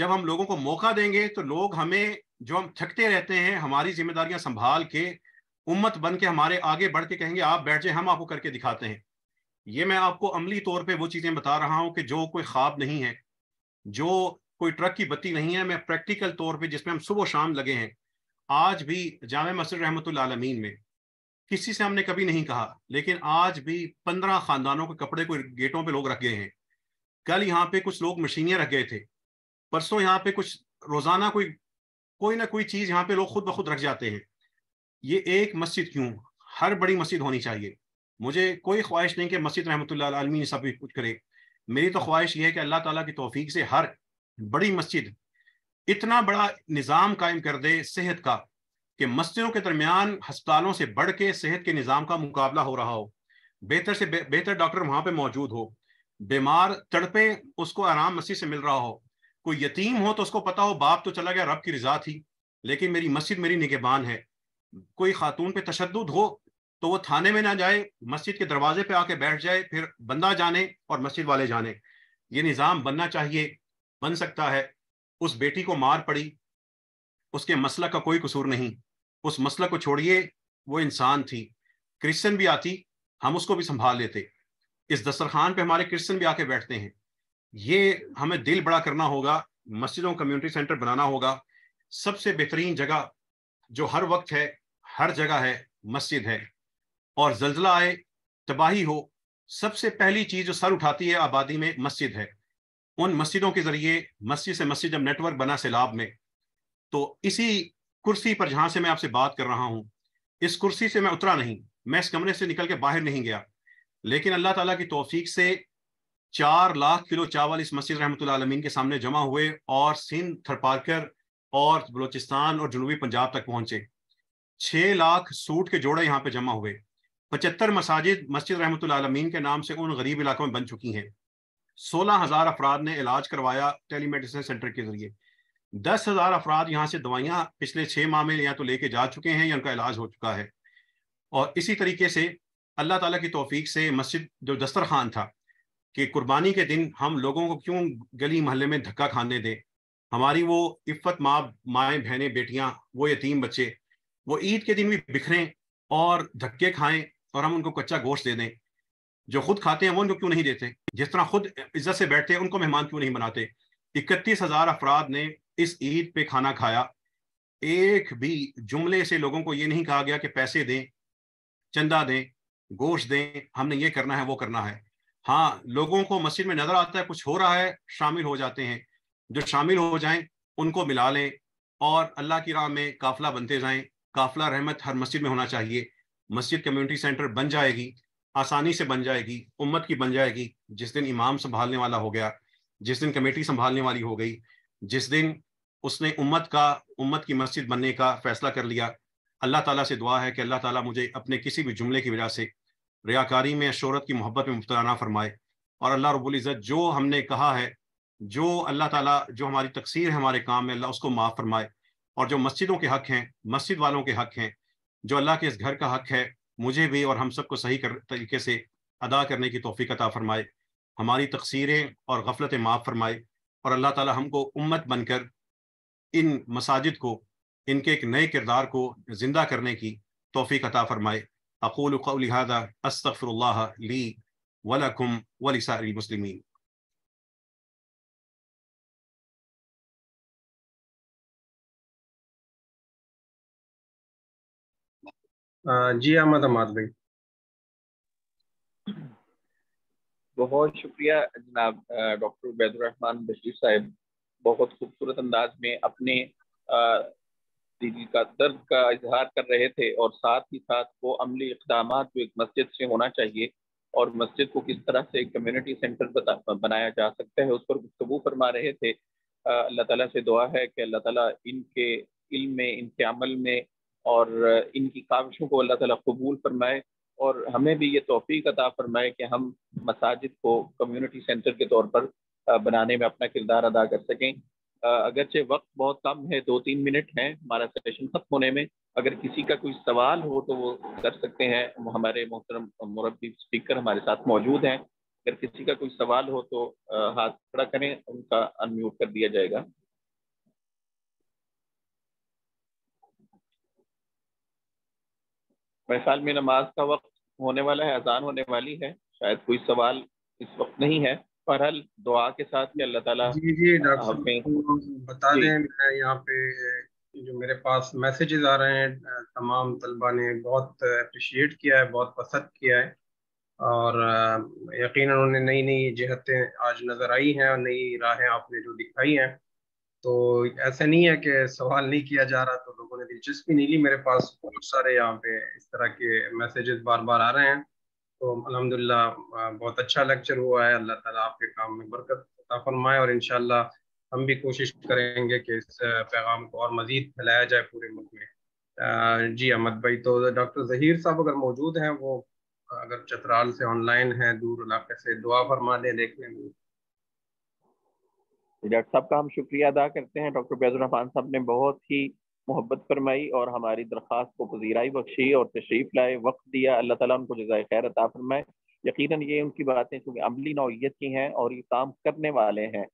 जब हम लोगों को मौका देंगे तो लोग हमें जो हम थकते रहते हैं हमारी जिम्मेदारियां संभाल के उम्मत बन के हमारे आगे बढ़ के कहेंगे आप बैठ जाए हम आपको करके दिखाते हैं ये मैं आपको अमली तौर पे वो चीज़ें बता रहा हूँ कि जो कोई ख्वाब नहीं है जो कोई ट्रक की बत्ती नहीं है मैं प्रैक्टिकल तौर पे जिसमें हम सुबह शाम लगे हैं आज भी जाम मस्जिद रहमत आलमीन में किसी से हमने कभी नहीं कहा लेकिन आज भी पंद्रह खानदानों के कपड़े को गेटों पे लोग रख गए हैं कल यहाँ पे कुछ लोग मशीनियाँ रख गए थे परसों यहाँ पे कुछ रोजाना कोई कोई ना कोई चीज़ यहाँ पे लोग खुद ब खुद रख जाते हैं ये एक मस्जिद क्यों हर बड़ी मस्जिद होनी चाहिए मुझे कोई ख्वाहिश नहीं कि मस्जिद रहमत आलमीन सब कुछ करे मेरी तो ख्वाहिश यह है कि अल्लाह ताला की तोफीक से हर बड़ी मस्जिद इतना बड़ा निज़ाम कायम कर दे सेहत का कि मस्जिदों के दरमियान हस्पतालों से बढ़ के सेहत के निज़ाम का मुकाबला हो रहा हो बेहतर से बे, बेहतर डॉक्टर वहाँ पर मौजूद हो बीमार तड़पे उसको आराम मस्जिद से मिल रहा हो कोई यतीम हो तो उसको पता हो बाप तो चला गया रब की रजा थी लेकिन मेरी मस्जिद मेरी निगेबान है कोई खातून पे तशद हो तो वो थाने में ना जाए मस्जिद के दरवाजे पे आके बैठ जाए फिर बंदा जाने और मस्जिद वाले जाने ये निज़ाम बनना चाहिए बन सकता है उस बेटी को मार पड़ी उसके मसला का कोई कसूर नहीं उस मसला को छोड़िए वो इंसान थी क्रिश्चियन भी आती हम उसको भी संभाल लेते इस दस्तरखान पे हमारे क्रिश्चियन भी आके बैठते हैं ये हमें दिल बड़ा करना होगा मस्जिदों कम्युनिटी सेंटर बनाना होगा सबसे बेहतरीन जगह जो हर वक्त है हर जगह है मस्जिद है और जल्जला आए तबाही हो सबसे पहली चीज जो सर उठाती है आबादी में मस्जिद है उन मस्जिदों के जरिए मस्जिद से मस्जिद जब नेटवर्क बना सैलाब में तो इसी कुर्सी पर जहां से मैं आपसे बात कर रहा हूँ इस कुर्सी से मैं उतरा नहीं मैं इस कमरे से निकल के बाहर नहीं गया लेकिन अल्लाह ताला की तोफीक से चार लाख किलो चावल इस मस्जिद रहमत आलमीन के सामने जमा हुए और सिंध थरपारकर और बलोचिस्तान और जनूबी पंजाब तक पहुंचे छः लाख सूट के जोड़े यहाँ पे जमा हुए पचहत्तर मसाजिद मस्जिद रहमत आलमीन के नाम से उन गरीब इलाकों में बन चुकी हैं सोलह हजार अफराद ने इलाज करवाया टेली मेडिसिन सेंटर के जरिए दस हजार अफराद यहाँ से दवाइयाँ पिछले छः माह में या तो लेके जा चुके हैं या उनका इलाज हो चुका है और इसी तरीके से अल्लाह ताला की तोफीक से मस्जिद जो दस्तर खान था कि कुर्बानी के दिन हम लोगों को क्यों गली महल्ले में धक्का खाने दें हमारी वो इफ़त माँ माएँ बहनें बेटियाँ वो यतीम बच्चे वो ईद के दिन भी बिखरें और धक्के खाएं और हम उनको कच्चा गोश्त दे दें जो खुद खाते हैं वो उनको क्यों नहीं देते जिस तरह खुद इज्जत से बैठते हैं उनको मेहमान क्यों नहीं बनाते इकतीस हजार अफराद ने इस ईद पे खाना खाया एक भी जुमले से लोगों को ये नहीं कहा गया कि पैसे दें चंदा दें गोश्त दें हमने ये करना है वो करना है हाँ लोगों को मस्जिद में नजर आता है कुछ हो रहा है शामिल हो जाते हैं जो शामिल हो जाएं उनको मिला लें और अल्लाह की राह में काफिला बनते जाएं काफिला रहमत हर मस्जिद में होना चाहिए मस्जिद कम्युनिटी सेंटर बन जाएगी आसानी से बन जाएगी उम्मत की बन जाएगी जिस दिन इमाम संभालने वाला हो गया जिस दिन कमेटी संभालने वाली हो गई जिस दिन उसने उम्मत का उम्मत की मस्जिद बनने का फैसला कर लिया अल्लाह ताला से दुआ है कि अल्लाह ताला मुझे अपने किसी भी जुमले की वजह से रियाकारी में शहरत की मोहब्बत में मुफ्ताना ना फरमाए और अल्लाह रबुल्ज़त जो हमने कहा है जो अल्लाह ताला जो हमारी तकसीर है हमारे काम में अल्लाह उसको माफ़ फरमाए और जो मस्जिदों के हक़ हैं मस्जिद वालों के हक़ हैं जो अल्लाह के इस घर का हक़ है मुझे भी और हम सबको सही कर, तरीके से अदा करने की तोफ़ी अता फरमाए हमारी तकसीरें और गफलत माफ़ फरमाए और अल्लाह ताला हमको उम्मत बनकर इन मसाजिद को इनके एक नए किरदार को ज़िंदा करने की तोफ़ी अता फरमाए अकोल लिहाजा अस्तफ़र ली वलकुम वलिसारी जी अहमद अहमद भाई बहुत शुक्रिया जनाब डॉक्टर उबैदुररहमान बशीर साहब बहुत खूबसूरत अंदाज में अपने दिल का दर्द का इजहार कर रहे थे और साथ ही साथ वो अमली इकदाम जो एक मस्जिद से होना चाहिए और मस्जिद को किस तरह से कम्युनिटी सेंटर बनाया जा सकता है उस पर गुफ्तु फरमा रहे थे अल्लाह ताला से दुआ है कि अल्लाह ताला इनके इल्म में इनके अमल में और इनकी काविशों को अल्लाह ताला कबूल फरमाए और हमें भी ये तोफ़ी अता फरमाए कि हम मसाजिद को कम्युनिटी सेंटर के तौर पर बनाने में अपना किरदार अदा कर सकें अगरचे वक्त बहुत कम है दो तीन मिनट हैं हमारा सेशन ख़त्म होने में अगर किसी का कोई सवाल हो तो वो कर सकते हैं हमारे मोहतरम मुरबी स्पीकर हमारे साथ मौजूद हैं अगर किसी का कोई सवाल हो तो हाथ खड़ा करें उनका अनम्यूट कर दिया जाएगा ख्याल में नमाज का वक्त होने वाला है अजान होने वाली है शायद कोई सवाल इस वक्त नहीं है पर हल दुआ के साथ में अल्लाह ताला जी जी डॉक्टर तो बता दें मैं यहाँ पे जो मेरे पास मैसेजेस आ रहे हैं तमाम तलबा ने बहुत अप्रिशिएट किया है बहुत पसंद किया है और यकीन उन्होंने नई नई जहतें आज नज़र आई हैं और नई राहें आपने जो दिखाई हैं तो ऐसा नहीं है कि सवाल नहीं किया जा रहा कोई दिलचस्पी नहीं ली मेरे पास बहुत सारे यहाँ पे इस तरह के मैसेजेस बार बार आ रहे हैं तो अलहमदिल्ला बहुत अच्छा लेक्चर हुआ है अल्लाह ताला आपके काम में बरकत अता फरमाए और इनशाला हम भी कोशिश करेंगे कि इस पैगाम को और मज़ीद फैलाया जाए पूरे मुल्क में जी अहमद भाई तो डॉक्टर जहीर साहब अगर मौजूद हैं वो अगर चतराल से ऑनलाइन है दूर इलाके से दुआ फरमा दें देख लेंगे डॉक्टर साहब का हम शुक्रिया अदा करते हैं डॉक्टर बैजुल रहमान साहब ने बहुत ही मोहब्बत फरमाई और हमारी दरख्वास्त को पजीराई बख्शी और तशरीफ लाए वक्त दिया अल्लाह ताला उनको जजाय खैर अता फरमाए यकीनन ये उनकी बातें चूंकि अमली नौीयत की हैं और ये काम करने वाले हैं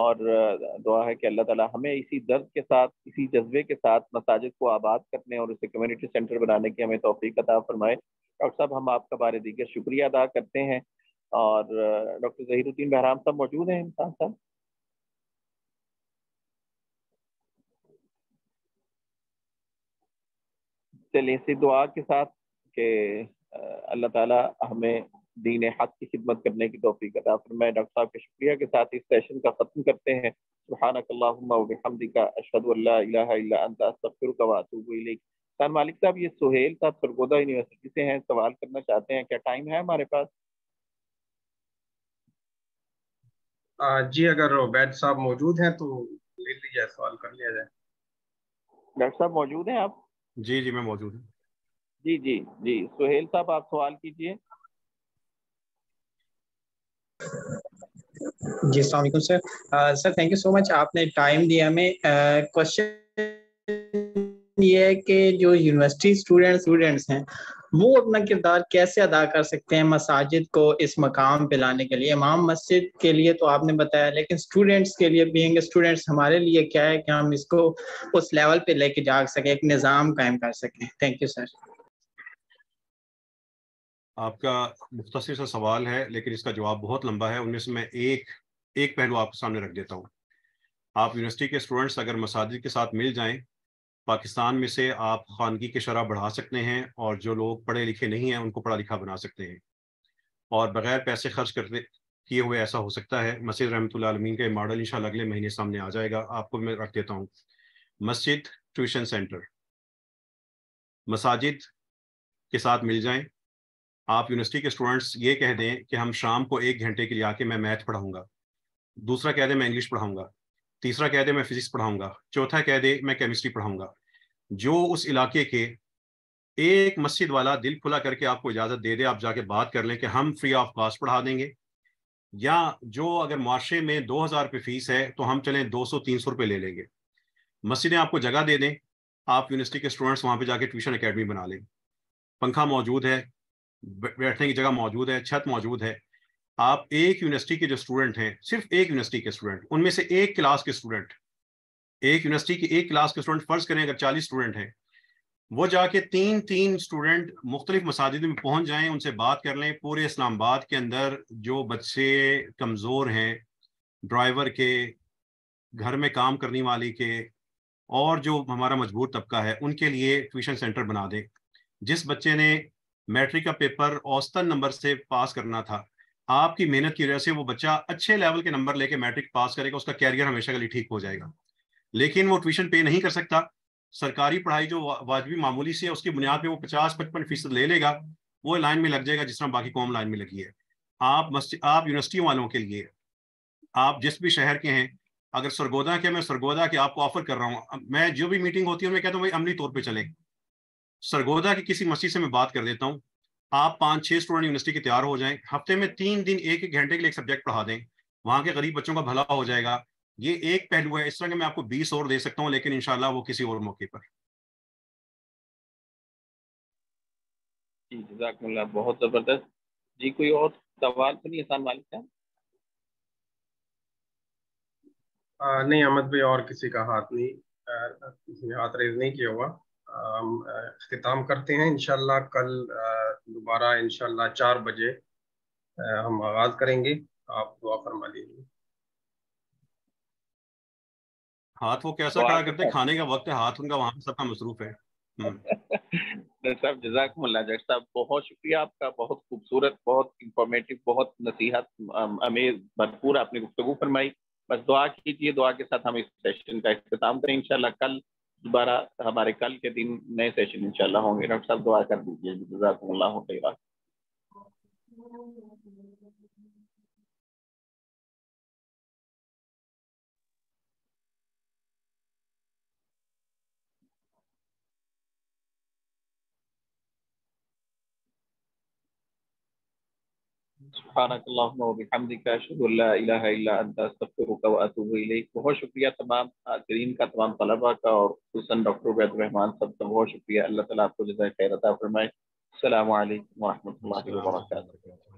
और दुआ है कि अल्लाह ताला हमें इसी दर्द के साथ इसी जज्बे के साथ मसाजिद को आबाद करने और इसे कम्युनिटी सेंटर बनाने की हमें तोफ़ी अता फरमाए डॉक्टर साहब हम आपका बार दीगर शुक्रिया अदा करते हैं और डॉक्टर जहीरुद्दीन बहराम साहब मौजूद हैं इंसान साहब चलिए इसी दुआ के साथ के अल्लाह ताला हमें दीन हक की खिदमत करने की तोफ़ी फिर मैं डॉक्टर साहब के शुक्रिया के साथ इस सेशन का ख़त्म करते हैं मालिक साहब ये सुहेल साहब सरगोदा यूनिवर्सिटी से हैं सवाल करना चाहते हैं क्या टाइम है हमारे पास आ, जी अगर वैद साहब मौजूद हैं तो ले सवाल कर लिया जाए डॉक्टर साहब मौजूद हैं आप जी जी मैं मौजूद हूँ जी जी जी सुहेल साहब आप सवाल कीजिए जी sir sir sir thank you so much आपने टाइम दिया हमें क्वेश्चन ये है कि जो यूनिवर्सिटी स्टूडेंट स्टूडेंट्स हैं वो अपना किरदार कैसे अदा कर सकते हैं मसाजिद को इस मकाम पे लाने के लिए इमाम मस्जिद के लिए तो आपने बताया लेकिन स्टूडेंट्स के लिए बीइंग स्टूडेंट्स हमारे लिए क्या है कि हम इसको उस लेवल पे लेके जा सकें एक निज़ाम कायम कर सकें थैंक यू सर आपका मुख्तर सा सवाल है लेकिन इसका जवाब बहुत लंबा है उनमें से मैं एक एक पहलू आपके सामने रख देता हूँ आप यूनिवर्सिटी के स्टूडेंट्स अगर मसाजिद के साथ मिल जाएं पाकिस्तान में से आप खानगी की शराब बढ़ा सकते हैं और जो लोग पढ़े लिखे नहीं हैं उनको पढ़ा लिखा बना सकते हैं और बगैर पैसे खर्च करते किए हुए ऐसा हो सकता है मस्जिद रहमत आलमीन का मॉडल इंशाल्लाह अगले महीने सामने आ जाएगा आपको मैं रख देता हूँ मस्जिद ट्यूशन सेंटर मसाजिद के साथ मिल जाएं आप यूनिवर्सिटी के स्टूडेंट्स ये कह दें कि हम शाम को एक घंटे के लिए आके मैं मैथ पढ़ाऊंगा दूसरा कह दें मैं इंग्लिश पढ़ाऊँगा तीसरा कह दे मैं फिजिक्स पढ़ाऊंगा चौथा कह दे मैं केमिस्ट्री पढ़ाऊंगा जो उस इलाके के एक मस्जिद वाला दिल खुला करके आपको इजाज़त दे दे आप जाके बात कर लें कि हम फ्री ऑफ कॉस्ट पढ़ा देंगे या जो अगर माशरे में दो हज़ार रुपये फ़ीस है तो हम चलें दो सौ तीन सौ रुपये ले लेंगे मस्जिदें आपको जगह दे दें आप यूनिवर्सिटी के स्टूडेंट्स वहाँ पर जाके ट्यूशन अकेडमी बना लें पंखा मौजूद है बैठने की जगह मौजूद है छत मौजूद है आप एक यूनिवर्सिटी के जो स्टूडेंट हैं सिर्फ एक यूनिवर्सिटी के स्टूडेंट उनमें से एक क्लास के स्टूडेंट एक यूनिवर्सिटी के एक क्लास के स्टूडेंट फर्ज करें अगर चालीस स्टूडेंट हैं वो जाके तीन तीन स्टूडेंट मुख्तलिफ मसाजिद में पहुंच जाएं उनसे बात कर लें पूरे इस्लामाबाद के अंदर जो बच्चे कमज़ोर हैं ड्राइवर के घर में काम करने वाली के और जो हमारा मजबूर तबका है उनके लिए ट्यूशन सेंटर बना दें जिस बच्चे ने मैट्रिक का पेपर औसतन नंबर से पास करना था आपकी मेहनत की वजह से वो बच्चा अच्छे लेवल के नंबर लेके मैट्रिक पास करेगा उसका कैरियर हमेशा के लिए ठीक हो जाएगा लेकिन वो ट्यूशन पे नहीं कर सकता सरकारी पढ़ाई जो वाजबी मामूली से है उसकी बुनियाद पे वो पचास पचपन फीसद ले लेगा वो लाइन में लग जाएगा जिस तरह बाकी कौम लाइन में लगी है आप मस्जिद आप यूनिवर्सिटी वालों के लिए आप जिस भी शहर के हैं अगर सरगोदा के मैं सरगोदा के आपको ऑफर कर रहा हूँ मैं जो भी मीटिंग होती है मैं कहता हूँ भाई अमली तौर पर चले सरगोदा की किसी मस्जिद से मैं बात कर देता हूँ आप पाँच छः स्टूडेंट यूनिवर्सिटी के तैयार हो जाएं हफ्ते में तीन दिन एक एक घंटे के लिए एक सब्जेक्ट पढ़ा दें वहाँ के गरीब बच्चों का भला हो जाएगा ये एक पहलू है इस तरह के मैं आपको बीस और दे सकता हूँ लेकिन इनशाला वो किसी और मौके पर बहुत ज़बरदस्त जी कोई और सवाल तो नहीं आसान मालिक साहब नहीं अहमद भाई और किसी का हाथ नहीं किसी ने हाथ रेज नहीं किया हुआ खिताम करते हैं इनशाला कल दोबारा इनशाला चार बजे हम आगाज़ करेंगे आप दुआ फरमा लीजिए हाथ वो कैसा खड़ा करते खाने का वक्त है हाथ उनका वहाँ सबका मसरूफ है हम्म। तो साहब बहुत शुक्रिया आपका बहुत खूबसूरत बहुत इंफॉर्मेटिव बहुत नसीहत अमेज भरपूर आपने गुफ्तु फरमाई बस दुआ कीजिए दुआ के साथ हम इस सेशन का इख्ताम करें इंशाल्लाह कल दोबारा हमारे कल के दिन नए सेशन इंशाल्लाह होंगे डॉक्टर साहब दुआ कर दीजिए जजाकल्ला سبحانك اللهم وبحمدك اشهد ان لا اله الا انت استغفرك واتوب اليك بہت شکریہ تمام حاضرین آه، کا تمام طلبہ کا اور خصوصاً ڈاکٹر عبید الرحمان صاحب کا بہت شکریہ اللہ تعالیٰ آپ کو جزائے خیر عطا فرمائے السلام علیکم ورحمۃ اللہ وبرکاتہ